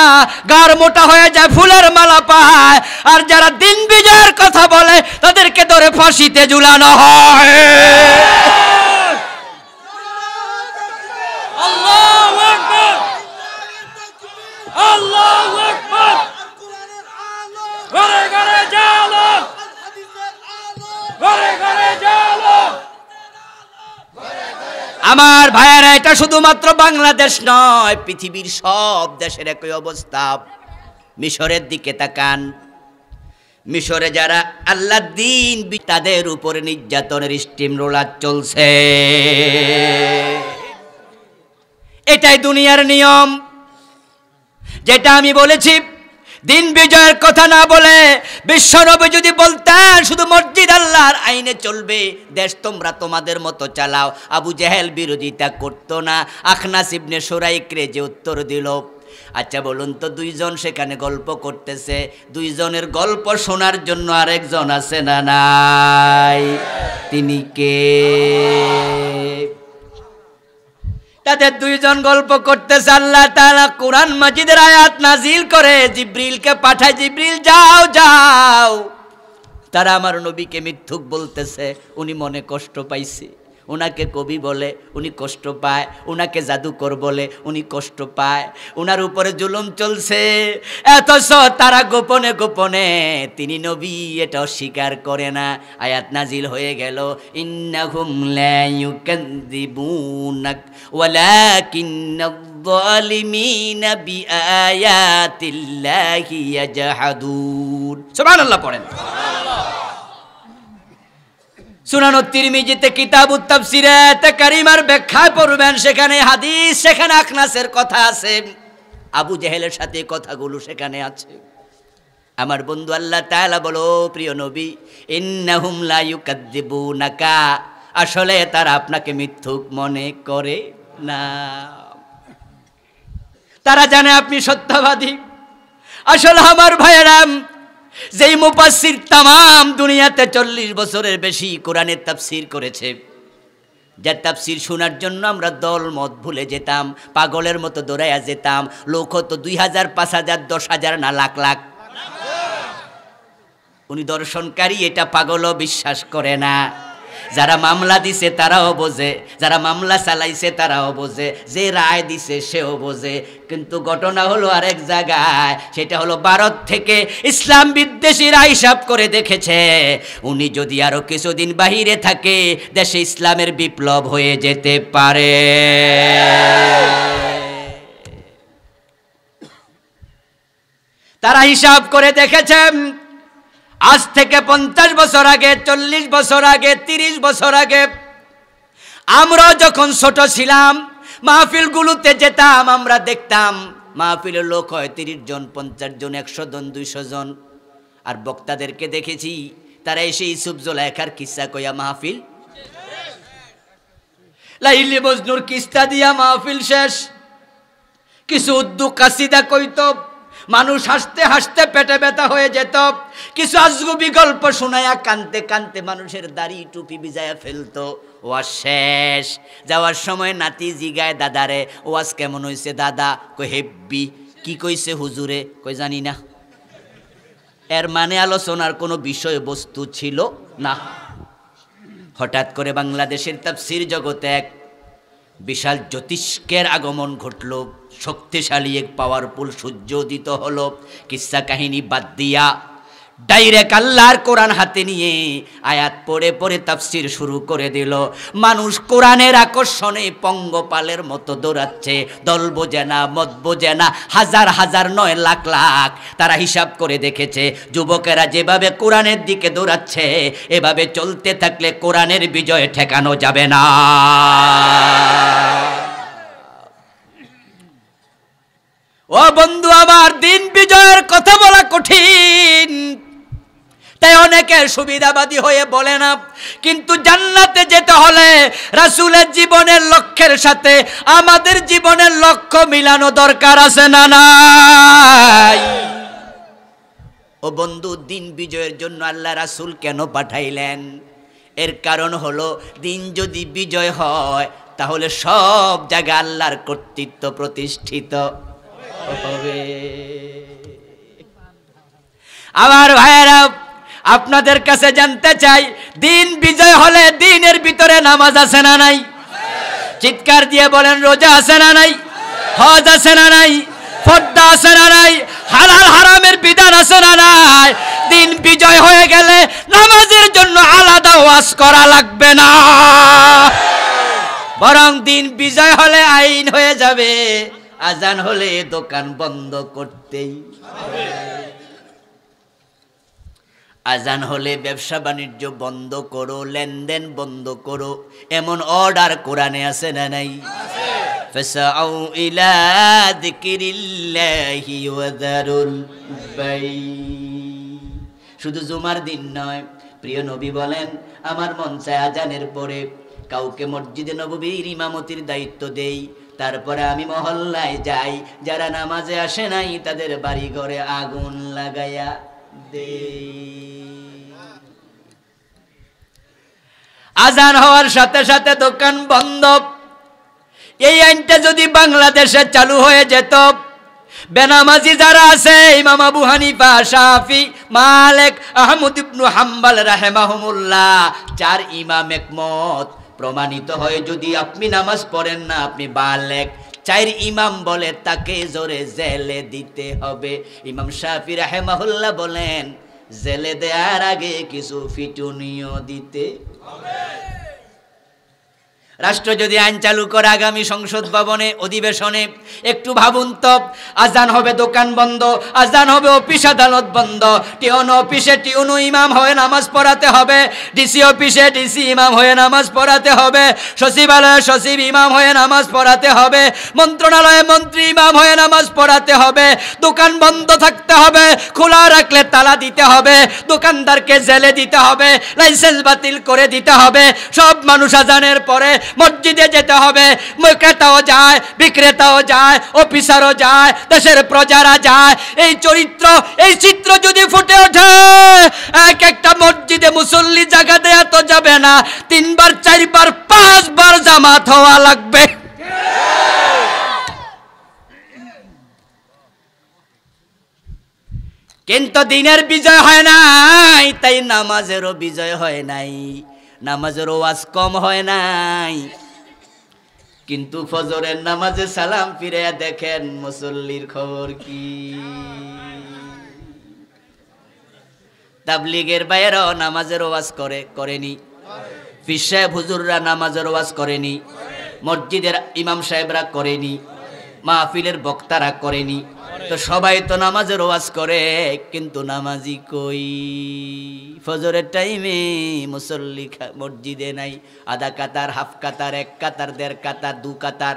গার মোটা হয়ে যায় ফুলের মালা পায় আর যারা দিন বিজয়ের কথা বলে তাদেরকে ধরে ফাঁসিতে ঝুলানো হয় আমার ভাইয়েরা এটা শুধুমাত্র বাংলাদেশ নয় পৃথিবীর সব দেশের একই অবস্থা মিশরের দিকে তাকান মিশরে যারা আল্লাহ দিন তাদের উপরে নির্যাতনের স্টিম রোলার চলছে এটাই দুনিয়ার নিয়ম যেটা আমি বলেছি দিন বিজয়ের কথা না বলে বিশ্বনবী যদি বলতেন শুধু মসজিদ আল্লাহর আইনে চলবে দেশ তোমরা তোমাদের মতো চালাও আবু জেহেল বিরোধিতা করতো না আখনা সিবনে সোরাইকরে যে উত্তর দিল আচ্ছা বলুন তো দুইজন সেখানে গল্প করতেছে দুইজনের গল্প শোনার জন্য আরেকজন আছে না নাই তিনি কে তাদের দুইজন গল্প করতে আল্লাহ তারা কোরআন মাজিদের আয়াত নাজিল করে জিব্রিলকে পাঠায় জিব্রিল যাও যাও তারা আমার নবীকে মিথ্যুক বলতেছে উনি মনে কষ্ট পাইছে ওনাকে কবি বলে উনি কষ্ট পায় ওনাকে জাদুকর বলে উনি কষ্ট পায় ওনার উপরে জুলুম চলছে এত তারা গোপনে গোপনে তিনি নবী এটা অস্বীকার করে না আয়াত নাজিল হয়ে গেল ইন্নাহুম লা পড়েন সুনানো তিরমিজিতে কিতাব সিরেতে কারিমার ব্যাখ্যায় পড়বেন সেখানে হাদিস সেখানে আকনাসের কথা আছে আবু জেহেলের সাথে কথাগুলো সেখানে আছে আমার বন্ধু আল্লাহ তালা বলো প্রিয় নবী ইন্নাহুম লা নাকা আসলে তারা আপনাকে মিথ্যুক মনে করে না তারা জানে আপনি সত্যবাদী আসলে আমার ভাইয়েরাম যেই মুপাসির তাম দুনিয়াতে চল্লিশ বছরের বেশি কোরআনের তাফসির করেছে যার তাফসির শোনার জন্য আমরা দল মত ভুলে যেতাম পাগলের মতো দৌড়াইয়া যেতাম লোক হতো দুই হাজার পাঁচ হাজার দশ হাজার না লাখ লাখ উনি দর্শনকারী এটা পাগলও বিশ্বাস করে না যারা মামলা দিছে তারাও বোঝে যারা মামলা চালাইছে তারাও বোঝে যে রায় দিছে সেও বোঝে কিন্তু ঘটনা হলো আরেক জায়গায় সেটা হলো ভারত থেকে ইসলাম বিদ্বেষীরা হিসাব করে দেখেছে উনি যদি আরো কিছুদিন বাহিরে থাকে দেশে ইসলামের বিপ্লব হয়ে যেতে পারে তারা হিসাব করে দেখেছেন আজ থেকে পঞ্চাশ বছর আগে চল্লিশ বছর আগে তিরিশ বছর আগে আমরা যখন ছোট ছিলাম মাহফিলগুলোতে যেতাম আমরা দেখতাম মাহফিলের লোক হয় তিরিশ জন পঞ্চাশ জন একশো জন দুইশো জন আর বক্তাদেরকে দেখেছি তারা এসে ইসুফ জোলাইখার কিসা কইয়া মাহফিল লাইলি মজনুর কিস্তা দিয়া মাহফিল শেষ কিছু উদ্যোগ কাসিদা কইতব মানুষ হাসতে হাসতে পেটে ব্যথা হয়ে যেত কিছু আজগুবি গল্প শোনায়া কানতে কানতে মানুষের দাড়ি টুপি ভিজায়া ফেলতো ওয়া শেষ যাওয়ার সময় নাতি জিগায় দাদারে ওয়াজ কেমন হয়েছে দাদা কই হেব্বি কি কইছে হুজুরে কই জানি না এর মানে আলোচনার কোনো বিষয়বস্তু ছিল না হঠাৎ করে বাংলাদেশের তাফসির জগতে এক বিশাল জ্যোতিষ্কের আগমন ঘটল শক্তিশালী এক পাওয়ারফুল সূর্য উদিত হলো কিসা কাহিনী বাদ দিয়া ডাইরেক্ট আল্লাহর কোরআন হাতে নিয়ে আয়াত পড়ে পড়ে তাফসির শুরু করে দিল মানুষ কোরআনের আকর্ষণে পঙ্গপালের মতো দৌড়াচ্ছে দল বোঝে না মত বোঝে না হাজার হাজার নয় লাখ লাখ তারা হিসাব করে দেখেছে যুবকেরা যেভাবে কোরআনের দিকে দৌড়াচ্ছে এভাবে চলতে থাকলে কোরআনের বিজয় ঠেকানো যাবে না ও বন্ধু আমার দিন বিজয়ের কথা বলা কঠিন তাই অনেকে সুবিধাবাদী হয়ে বলে না কিন্তু জান্নাতে যেতে হলে রাসুলের জীবনের লক্ষ্যের সাথে আমাদের জীবনের লক্ষ্য মিলানো দরকার আছে না নাই ও বন্ধু দিন বিজয়ের জন্য আল্লাহ রাসুল কেন পাঠাইলেন এর কারণ হলো দিন যদি বিজয় হয় তাহলে সব জায়গায় আল্লাহর কর্তৃত্ব প্রতিষ্ঠিত আবার আমার ভাইয়েরা আপনাদের কাছে জানতে চাই দিন বিজয় হলে দিনের ভিতরে নামাজ আছে না নাই চিৎকার দিয়ে বলেন রোজা আছে না নাই হজ আছে না নাই পর্দা আছে না নাই হালাল হারামের বিধান আছে না নাই দিন বিজয় হয়ে গেলে নামাজের জন্য আলাদা ওয়াজ করা লাগবে না বরং দিন বিজয় হলে আইন হয়ে যাবে আজান হলে দোকান বন্ধ করতেই আজান হলে ব্যবসা বাণিজ্য বন্ধ করো লেনদেন বন্ধ করো এমন অর্ডার কোরআনে আছে না নাই শুধু জুমার দিন নয় প্রিয় নবী বলেন আমার মন চায় আজানের পরে কাউকে মসজিদে নবীর ইমামতির দায়িত্ব দেই তারপরে আমি মহল্লায় যাই যারা নামাজে আসে নাই তাদের বাড়ি ঘরে আগুন লাগাইয়া দে আজান হওয়ার সাথে সাথে দোকান বন্ধ এই আইনটা যদি বাংলাদেশে চালু হয়ে যেত বেনামাজি যারা আছে ইমাম আবু হানিফা শাফি মালেক আহমদ ইবনু হাম্বাল রাহেমাহমুল্লাহ চার ইমাম একমত প্রমাণিত হয় যদি আপনি নামাজ পড়েন না আপনি বালেক চাইর ইমাম বলে তাকে জোরে জেলে দিতে হবে ইমাম শাফি রাহেমাহুল্লাহ বলেন জেলে দেওয়ার আগে কিছু ফিটুনিও দিতে হবে রাষ্ট্র যদি আইন চালু করে আগামী সংসদ ভবনে অধিবেশনে একটু ভাবুন তো আজান হবে দোকান বন্ধ আজান হবে অফিস আদালত বন্ধ টিউন অফিসে টিউনু ইমাম হয়ে নামাজ পড়াতে হবে ডিসি অফিসে ডিসি ইমাম হয়ে নামাজ পড়াতে হবে সচিবালয়ে সচিব ইমাম হয়ে নামাজ পড়াতে হবে মন্ত্রণালয়ে মন্ত্রী ইমাম হয়ে নামাজ পড়াতে হবে দোকান বন্ধ থাকতে হবে খোলা রাখলে তালা দিতে হবে দোকানদারকে জেলে দিতে হবে লাইসেন্স বাতিল করে দিতে হবে সব মানুষ আজানের পরে মসজিদে যেতে হবে ক্রেতাও যায় বিক্রেতাও যায় অফিসারও যায় দেশের প্রজারা যায় এই চরিত্র এই চিত্র যদি ফুটে ওঠে এক একটা মসজিদে মুসল্লি জায়গা দেয়া তো যাবে না তিনবার চারবার পাঁচবার জামাত হওয়া লাগবে কিন্তু দিনের বিজয় হয় নাই তাই নামাজেরও বিজয় হয় নাই নামাজের ওয়াজ কম হয় নাই কিন্তু ফজরের নামাজে সালাম ফিরে দেখেন মুসল্লির খবর কি তাবলিগের বাইরেও নামাজের ওয়াজ করে করেনি পীর সাহেব হুজুররা নামাজের ওয়াজ করেনি মসজিদের ইমাম সাহেবরা করেনি মাহফিলের বক্তারা করেনি তো সবাই তো নামাজের ওয়াজ করে কিন্তু নামাজি কই ফজরের টাইমে মুসল্লি মসজিদে নাই আধা কাতার হাফ কাতার এক কাতার দেড় কাতার দু কাতার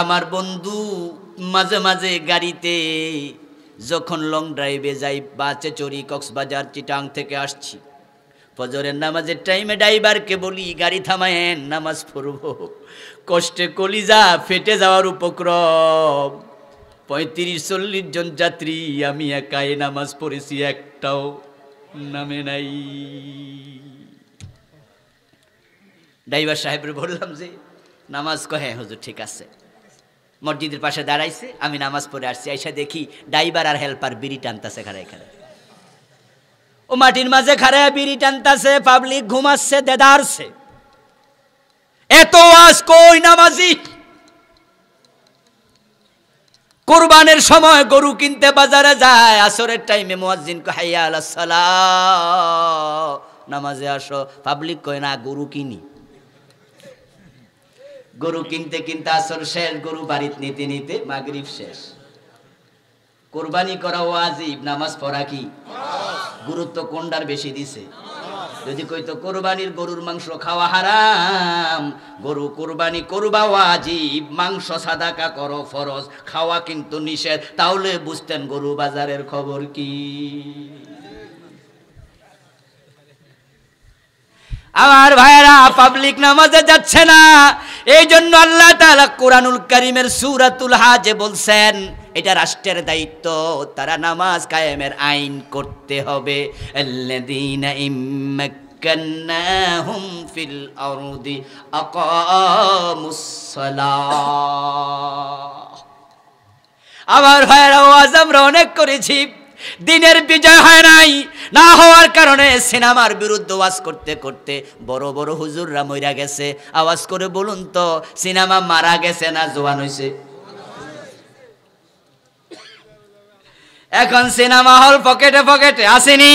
আমার বন্ধু মাঝে মাঝে গাড়িতে যখন লং ড্রাইভে যাই বাসে চড়ি কক্সবাজার চিটাং থেকে আসছি ফজরের নামাজের টাইমে ড্রাইভারকে বলি গাড়ি থামায়েন নামাজ পড়ব কষ্টে কলিজা ফেটে যাওয়ার উপক্রম পঁয়ত্রিশ চল্লিশ জন যাত্রী আমি একাই নামাজ পড়েছি একটাও নামে নাই ড্রাইভার সাহেবের বললাম যে নামাজ কহে হুজুর ঠিক আছে মসজিদের পাশে দাঁড়াইছে আমি নামাজ পড়ে আসছি আইসা দেখি ড্রাইভার আর হেল্পার বিড়ি টানতাছে এখানে এখানে ও মাটির মাঝে খারায় বিড়ি টানতাছে পাবলিক ঘুমাচ্ছে দেদারছে এত আজ কই নামাজি কোরবানের সময় গরু কিনতে বাজারে যায় আসরের টাইমে মোয়াজিন নামাজে আসো পাবলিক কয় না গরু কিনি গরু কিনতে কিনতে আসর শেষ গরু বাড়িতে নিতে নিতে মাগরিব শেষ কোরবানি করা ওয়াজিব নামাজ পড়া কি গুরুত্ব কোনটার বেশি দিছে যদি কইতো কোরবানির গরুর মাংস খাওয়া হারাম গরু কোরবানি করবা ওয়াজিব মাংস সাদাকা করো ফরজ খাওয়া কিন্তু নিষেধ তাহলে বুঝতেন গরু বাজারের খবর কি আমার ভাইরা পাবলিক নামাজে যাচ্ছে না এই জন্য আল্লাহ তাআলা কোরআনুল কারীমের সূরাতুল হাজে বলছেন এটা রাষ্ট্রের দায়িত্ব তারা নামাজ কায়েমের আইন করতে হবে আবার আমার ভাইয়ের আওয়াজ আমরা অনেক করেছি দিনের বিজয় হয় নাই না হওয়ার কারণে সিনেমার বিরুদ্ধে ওয়াজ করতে করতে বড় বড় হুজুররা মইরা গেছে আওয়াজ করে বলুন তো সিনেমা মারা গেছে না জোয়ান হয়েছে এখন সিনেমা হল পকেটে পকেটে আসেনি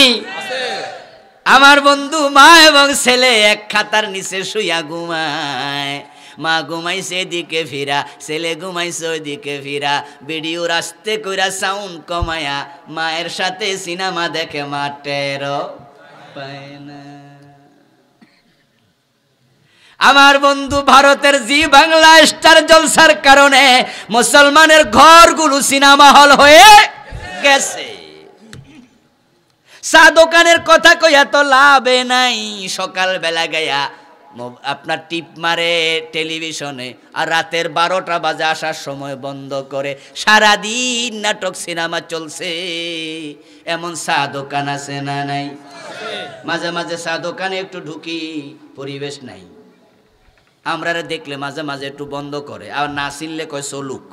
আমার বন্ধু মা এবং ছেলে এক খাতার নিচে শুয়া ঘুমায় মা ঘুমাইছে এদিকে ফিরা ছেলে ঘুমাইছে ওইদিকে ফিরা ভিডিও রাস্তে কইরা সাউন্ড কমায়া মায়ের সাথে সিনেমা দেখে মাটের আমার বন্ধু ভারতের জি বাংলা স্টার জলসার কারণে মুসলমানের ঘরগুলো সিনেমা হল হয়ে গেছে চা দোকানের কথা কইয়া তো লাভে নাই সকাল বেলা গায়া আপনার টিপ মারে টেলিভিশনে আর রাতের বারোটা বাজে আসার সময় বন্ধ করে সারাদিন নাটক সিনেমা চলছে এমন চা দোকান আছে না নাই মাঝে মাঝে চা দোকানে একটু ঢুকি পরিবেশ নাই আমরা দেখলে মাঝে মাঝে একটু বন্ধ করে আর না চিনলে কয় চলুক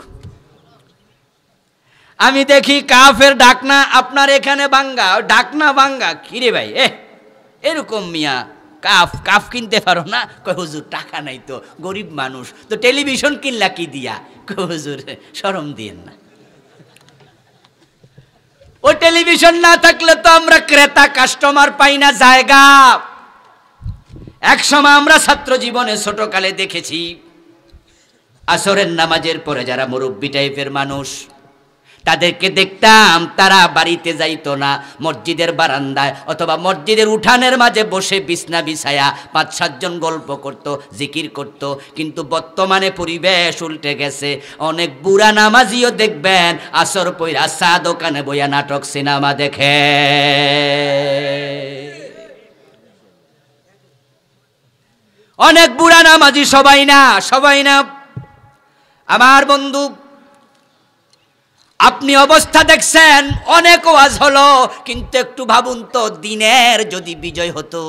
আমি দেখি কাফের ডাকনা আপনার এখানে বাঙ্গা ডাকনা বাঙ্গা কিরে ভাই এ এরকম মিয়া কাফ কাফ কিনতে পারো না কয় হুজুর টাকা নাই তো গরিব মানুষ তো টেলিভিশন কিনলা কি দিয়া কয় হুজুর সরম দিয়েন না ও টেলিভিশন না থাকলে তো আমরা ক্রেতা কাস্টমার পাই না জায়গা এক সময় আমরা ছাত্র জীবনে ছোটকালে দেখেছি আসরের নামাজের পরে যারা মুরব্বী টাইপের মানুষ তাদেরকে দেখতাম তারা বাড়িতে যাইতো না মসজিদের বারান্দায় অথবা মসজিদের উঠানের মাঝে বসে বিছনা বিছায়া পাঁচ সাতজন গল্প করত জিকির করত কিন্তু বর্তমানে পরিবেশ উল্টে গেছে অনেক বুড়া নামাজিও দেখবেন আসর পৈরা চা দোকানে বইয়া নাটক সিনেমা দেখে অনেক বুড়া নামাজি সবাই না সবাই না আমার বন্ধু আপনি অবস্থা দেখছেন অনেক ওয়াজ হলো কিন্তু একটু ভাবুন তো দিনের যদি বিজয় হতো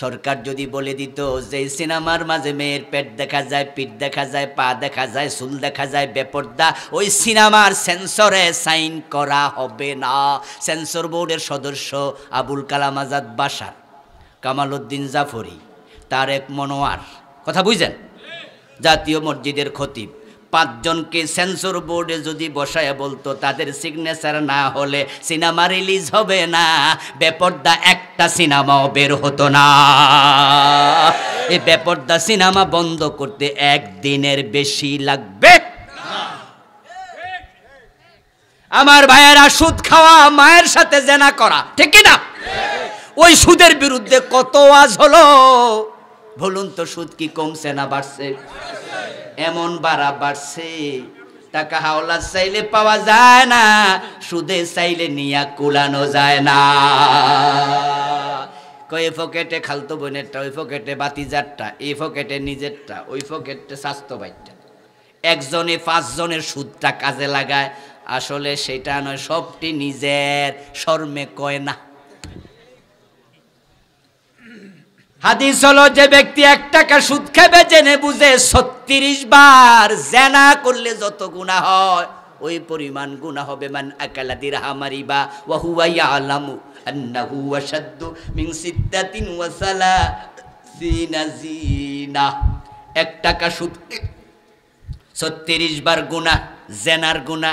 সরকার যদি বলে দিত যে সিনেমার মাঝে মেয়ের পেট দেখা যায় পিঠ দেখা যায় পা দেখা যায় চুল দেখা যায় বেপর্দা ওই সিনেমার সেন্সরে সাইন করা হবে না সেন্সর বোর্ডের সদস্য আবুল কালাম আজাদ বাসার কামাল উদ্দিন জাফরি এক মনোয়ার কথা বুঝলেন জাতীয় মসজিদের খতিব পাঁচজনকে সেন্সর বোর্ডে যদি বসায় বলতো তাদের সিগনেচার না হলে সিনেমা রিলিজ হবে না বেপর্দা একটা সিনেমাও বের হতো না এই বেপর্দা সিনেমা বন্ধ করতে একদিনের বেশি লাগবে আমার ভাইয়েরা সুদ খাওয়া মায়ের সাথে জেনা করা ঠিক না ওই সুদের বিরুদ্ধে কত আজ হলো বলুন তো সুদ কি কমছে না বাড়ছে এমন বাড়া বাড়ছে টাকা হাওলা চাইলে পাওয়া যায় না সুদে চাইলে নিয়া কুলানো যায় না কয়ে ফকেটে খালতো বোনেরটা ওই ফকেটে বাতিজারটা এই ফকেটে নিজেরটা ওই ফকেটে স্বাস্থ্য বাইটটা একজনে পাঁচজনের সুদটা কাজে লাগায় আসলে সেটা নয় সবটি নিজের শর্মে কয় না হাদিস হলো যে ব্যক্তি এক টাকা সুদ খেবে জেনে বুঝে ছত্রিশ বার জেনা করলে যত গুণা হয় ওই পরিমাণ গুণা হবে মান আকালা হামারি বা ওয়াহুয়াই আলামু আন্নাহু ওয়াসাদ্দু মিন সিদ্দাতিন ওয়াসালা জিনা এক টাকা সুদ ছত্রিশ বার গুণা জেনার গুণা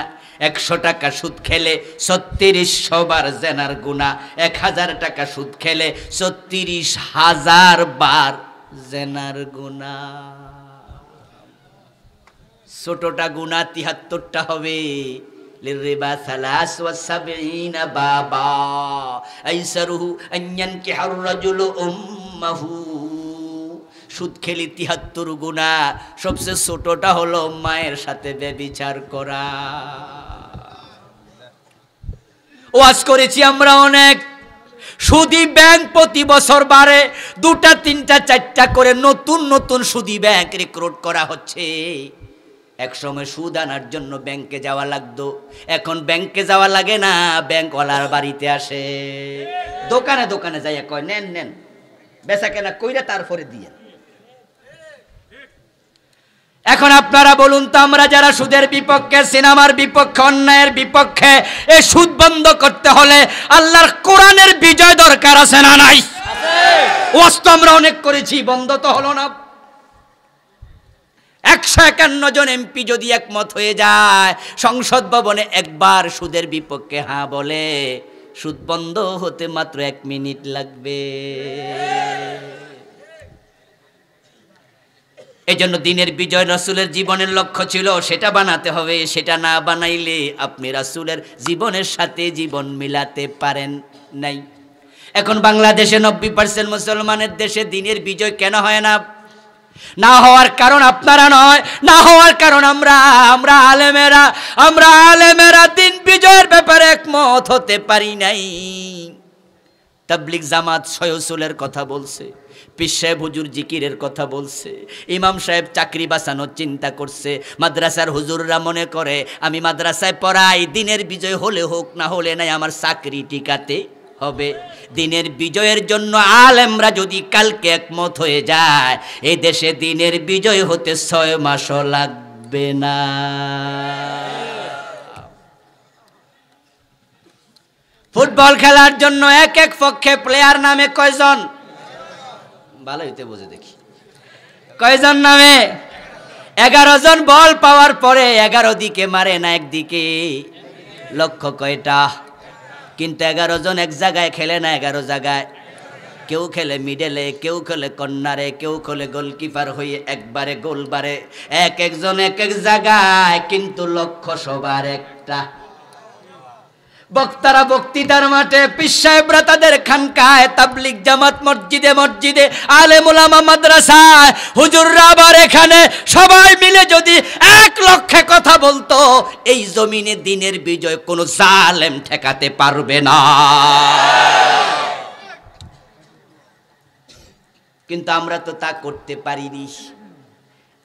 একশো টাকা সুদ খেলে ছত্রিশ বার জেনার গুণা এক হাজার টাকা সুদ খেলে ছত্রিশ হাজার বার জেনার গুণা ছোটটা গুণা তিহাত্তরটা হবে সুদ খেলি তিহাত্তর গুণা সবচেয়ে ছোটটা হলো মায়ের সাথে ব্যবিচার করা ওয়াজ করেছি আমরা অনেক সুদি ব্যাংক প্রতি বছর বাড়ে দুটা তিনটা চারটা করে নতুন নতুন সুদি ব্যাংক রিক্রুট করা হচ্ছে এক সময় সুদ আনার জন্য ব্যাংকে যাওয়া লাগতো এখন ব্যাংকে যাওয়া লাগে না ব্যাংকওয়ালার বাড়িতে আসে দোকানে দোকানে যাইয়া কয় নেন নেন বেচা কেনা কইরা তারপরে দিয়ে এখন আপনারা বলুন তো আমরা যারা সুদের বিপক্ষে সিনেমার বিপক্ষে অন্যায়ের বিপক্ষে এ সুদ বন্ধ করতে হলে আল্লাহর কোরআনের বিজয় দরকার আছে না নাই ওয়াস্ত আমরা অনেক করেছি বন্ধ তো হলো না একশো একান্ন জন এমপি যদি একমত হয়ে যায় সংসদ ভবনে একবার সুদের বিপক্ষে হ্যাঁ বলে সুদ বন্ধ হতে মাত্র এক মিনিট লাগবে এজন্য দিনের বিজয় রাসুলের জীবনের লক্ষ্য ছিল সেটা বানাতে হবে সেটা না বানাইলে আপনি রাসুলের জীবনের সাথে জীবন মিলাতে পারেন নাই এখন বাংলাদেশে নব্বই পার্সেন্ট মুসলমানের দেশে দিনের বিজয় কেন হয় না না হওয়ার কারণ আপনারা নয় না হওয়ার কারণ আমরা আমরা আলেমেরা আমরা আলেমেরা দিন বিজয়ের ব্যাপারে একমত হতে পারি নাই তাবলিক জামাত সয়সুলের কথা বলছে পিস সাহেব হুজুর জিকিরের কথা বলছে ইমাম সাহেব চাকরি বাঁচানোর চিন্তা করছে মাদ্রাসার হুজুররা মনে করে আমি মাদ্রাসায় পড়াই দিনের বিজয় হলে হোক না হলে নাই আমার চাকরি টিকাতে হবে দিনের বিজয়ের জন্য আলেমরা যদি কালকে একমত হয়ে যায় এ দেশে দিনের বিজয় হতে ছয় মাসও লাগবে না ফুটবল খেলার জন্য এক এক পক্ষে প্লেয়ার নামে কয়জন ভালো হইতে বুঝে দেখি কয়জন নামে এগারো জন বল পাওয়ার পরে এগারো দিকে মারে না একদিকে লক্ষ্য কয়টা কিন্তু এগারো জন এক জায়গায় খেলে না এগারো জায়গায় কেউ খেলে মিডেলে কেউ খেলে কন্যারে কেউ খেলে গোলকিপার হয়ে একবারে গোলবারে এক একজন এক এক জায়গায় কিন্তু লক্ষ্য সবার একটা বক্তারা বক্তৃতার মাঠে পিসায় তাদের খানকায় তাবলিক জামাত মসজিদে মসজিদে মোলামা মাদ্রাসায় হুজুররা আবার এখানে সবাই মিলে যদি এক লক্ষে কথা বলতো এই জমিনে দিনের বিজয় কোন জালেম ঠেকাতে পারবে না কিন্তু আমরা তো তা করতে পারিনি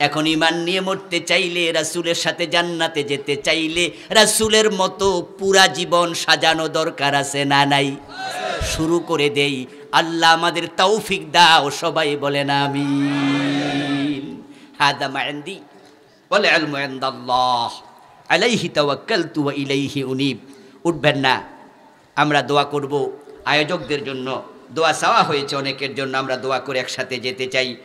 এখন ইমান নিয়ে মরতে চাইলে রাসুলের সাথে জান্নাতে যেতে চাইলে রাসুলের মতো পুরা জীবন সাজানো দরকার আছে না নাই শুরু করে দেই আল্লাহ আমাদের তৌফিক দাও সবাই বলে না আমি হাদা মায়ন্দি বলে আল মায়ান্দাল্লাহ আলাইহি তাওয়াক্কাল তু ইলাইহি উনিব উঠবেন না আমরা দোয়া করব আয়োজকদের জন্য দোয়া চাওয়া হয়েছে অনেকের জন্য আমরা দোয়া করে একসাথে যেতে চাই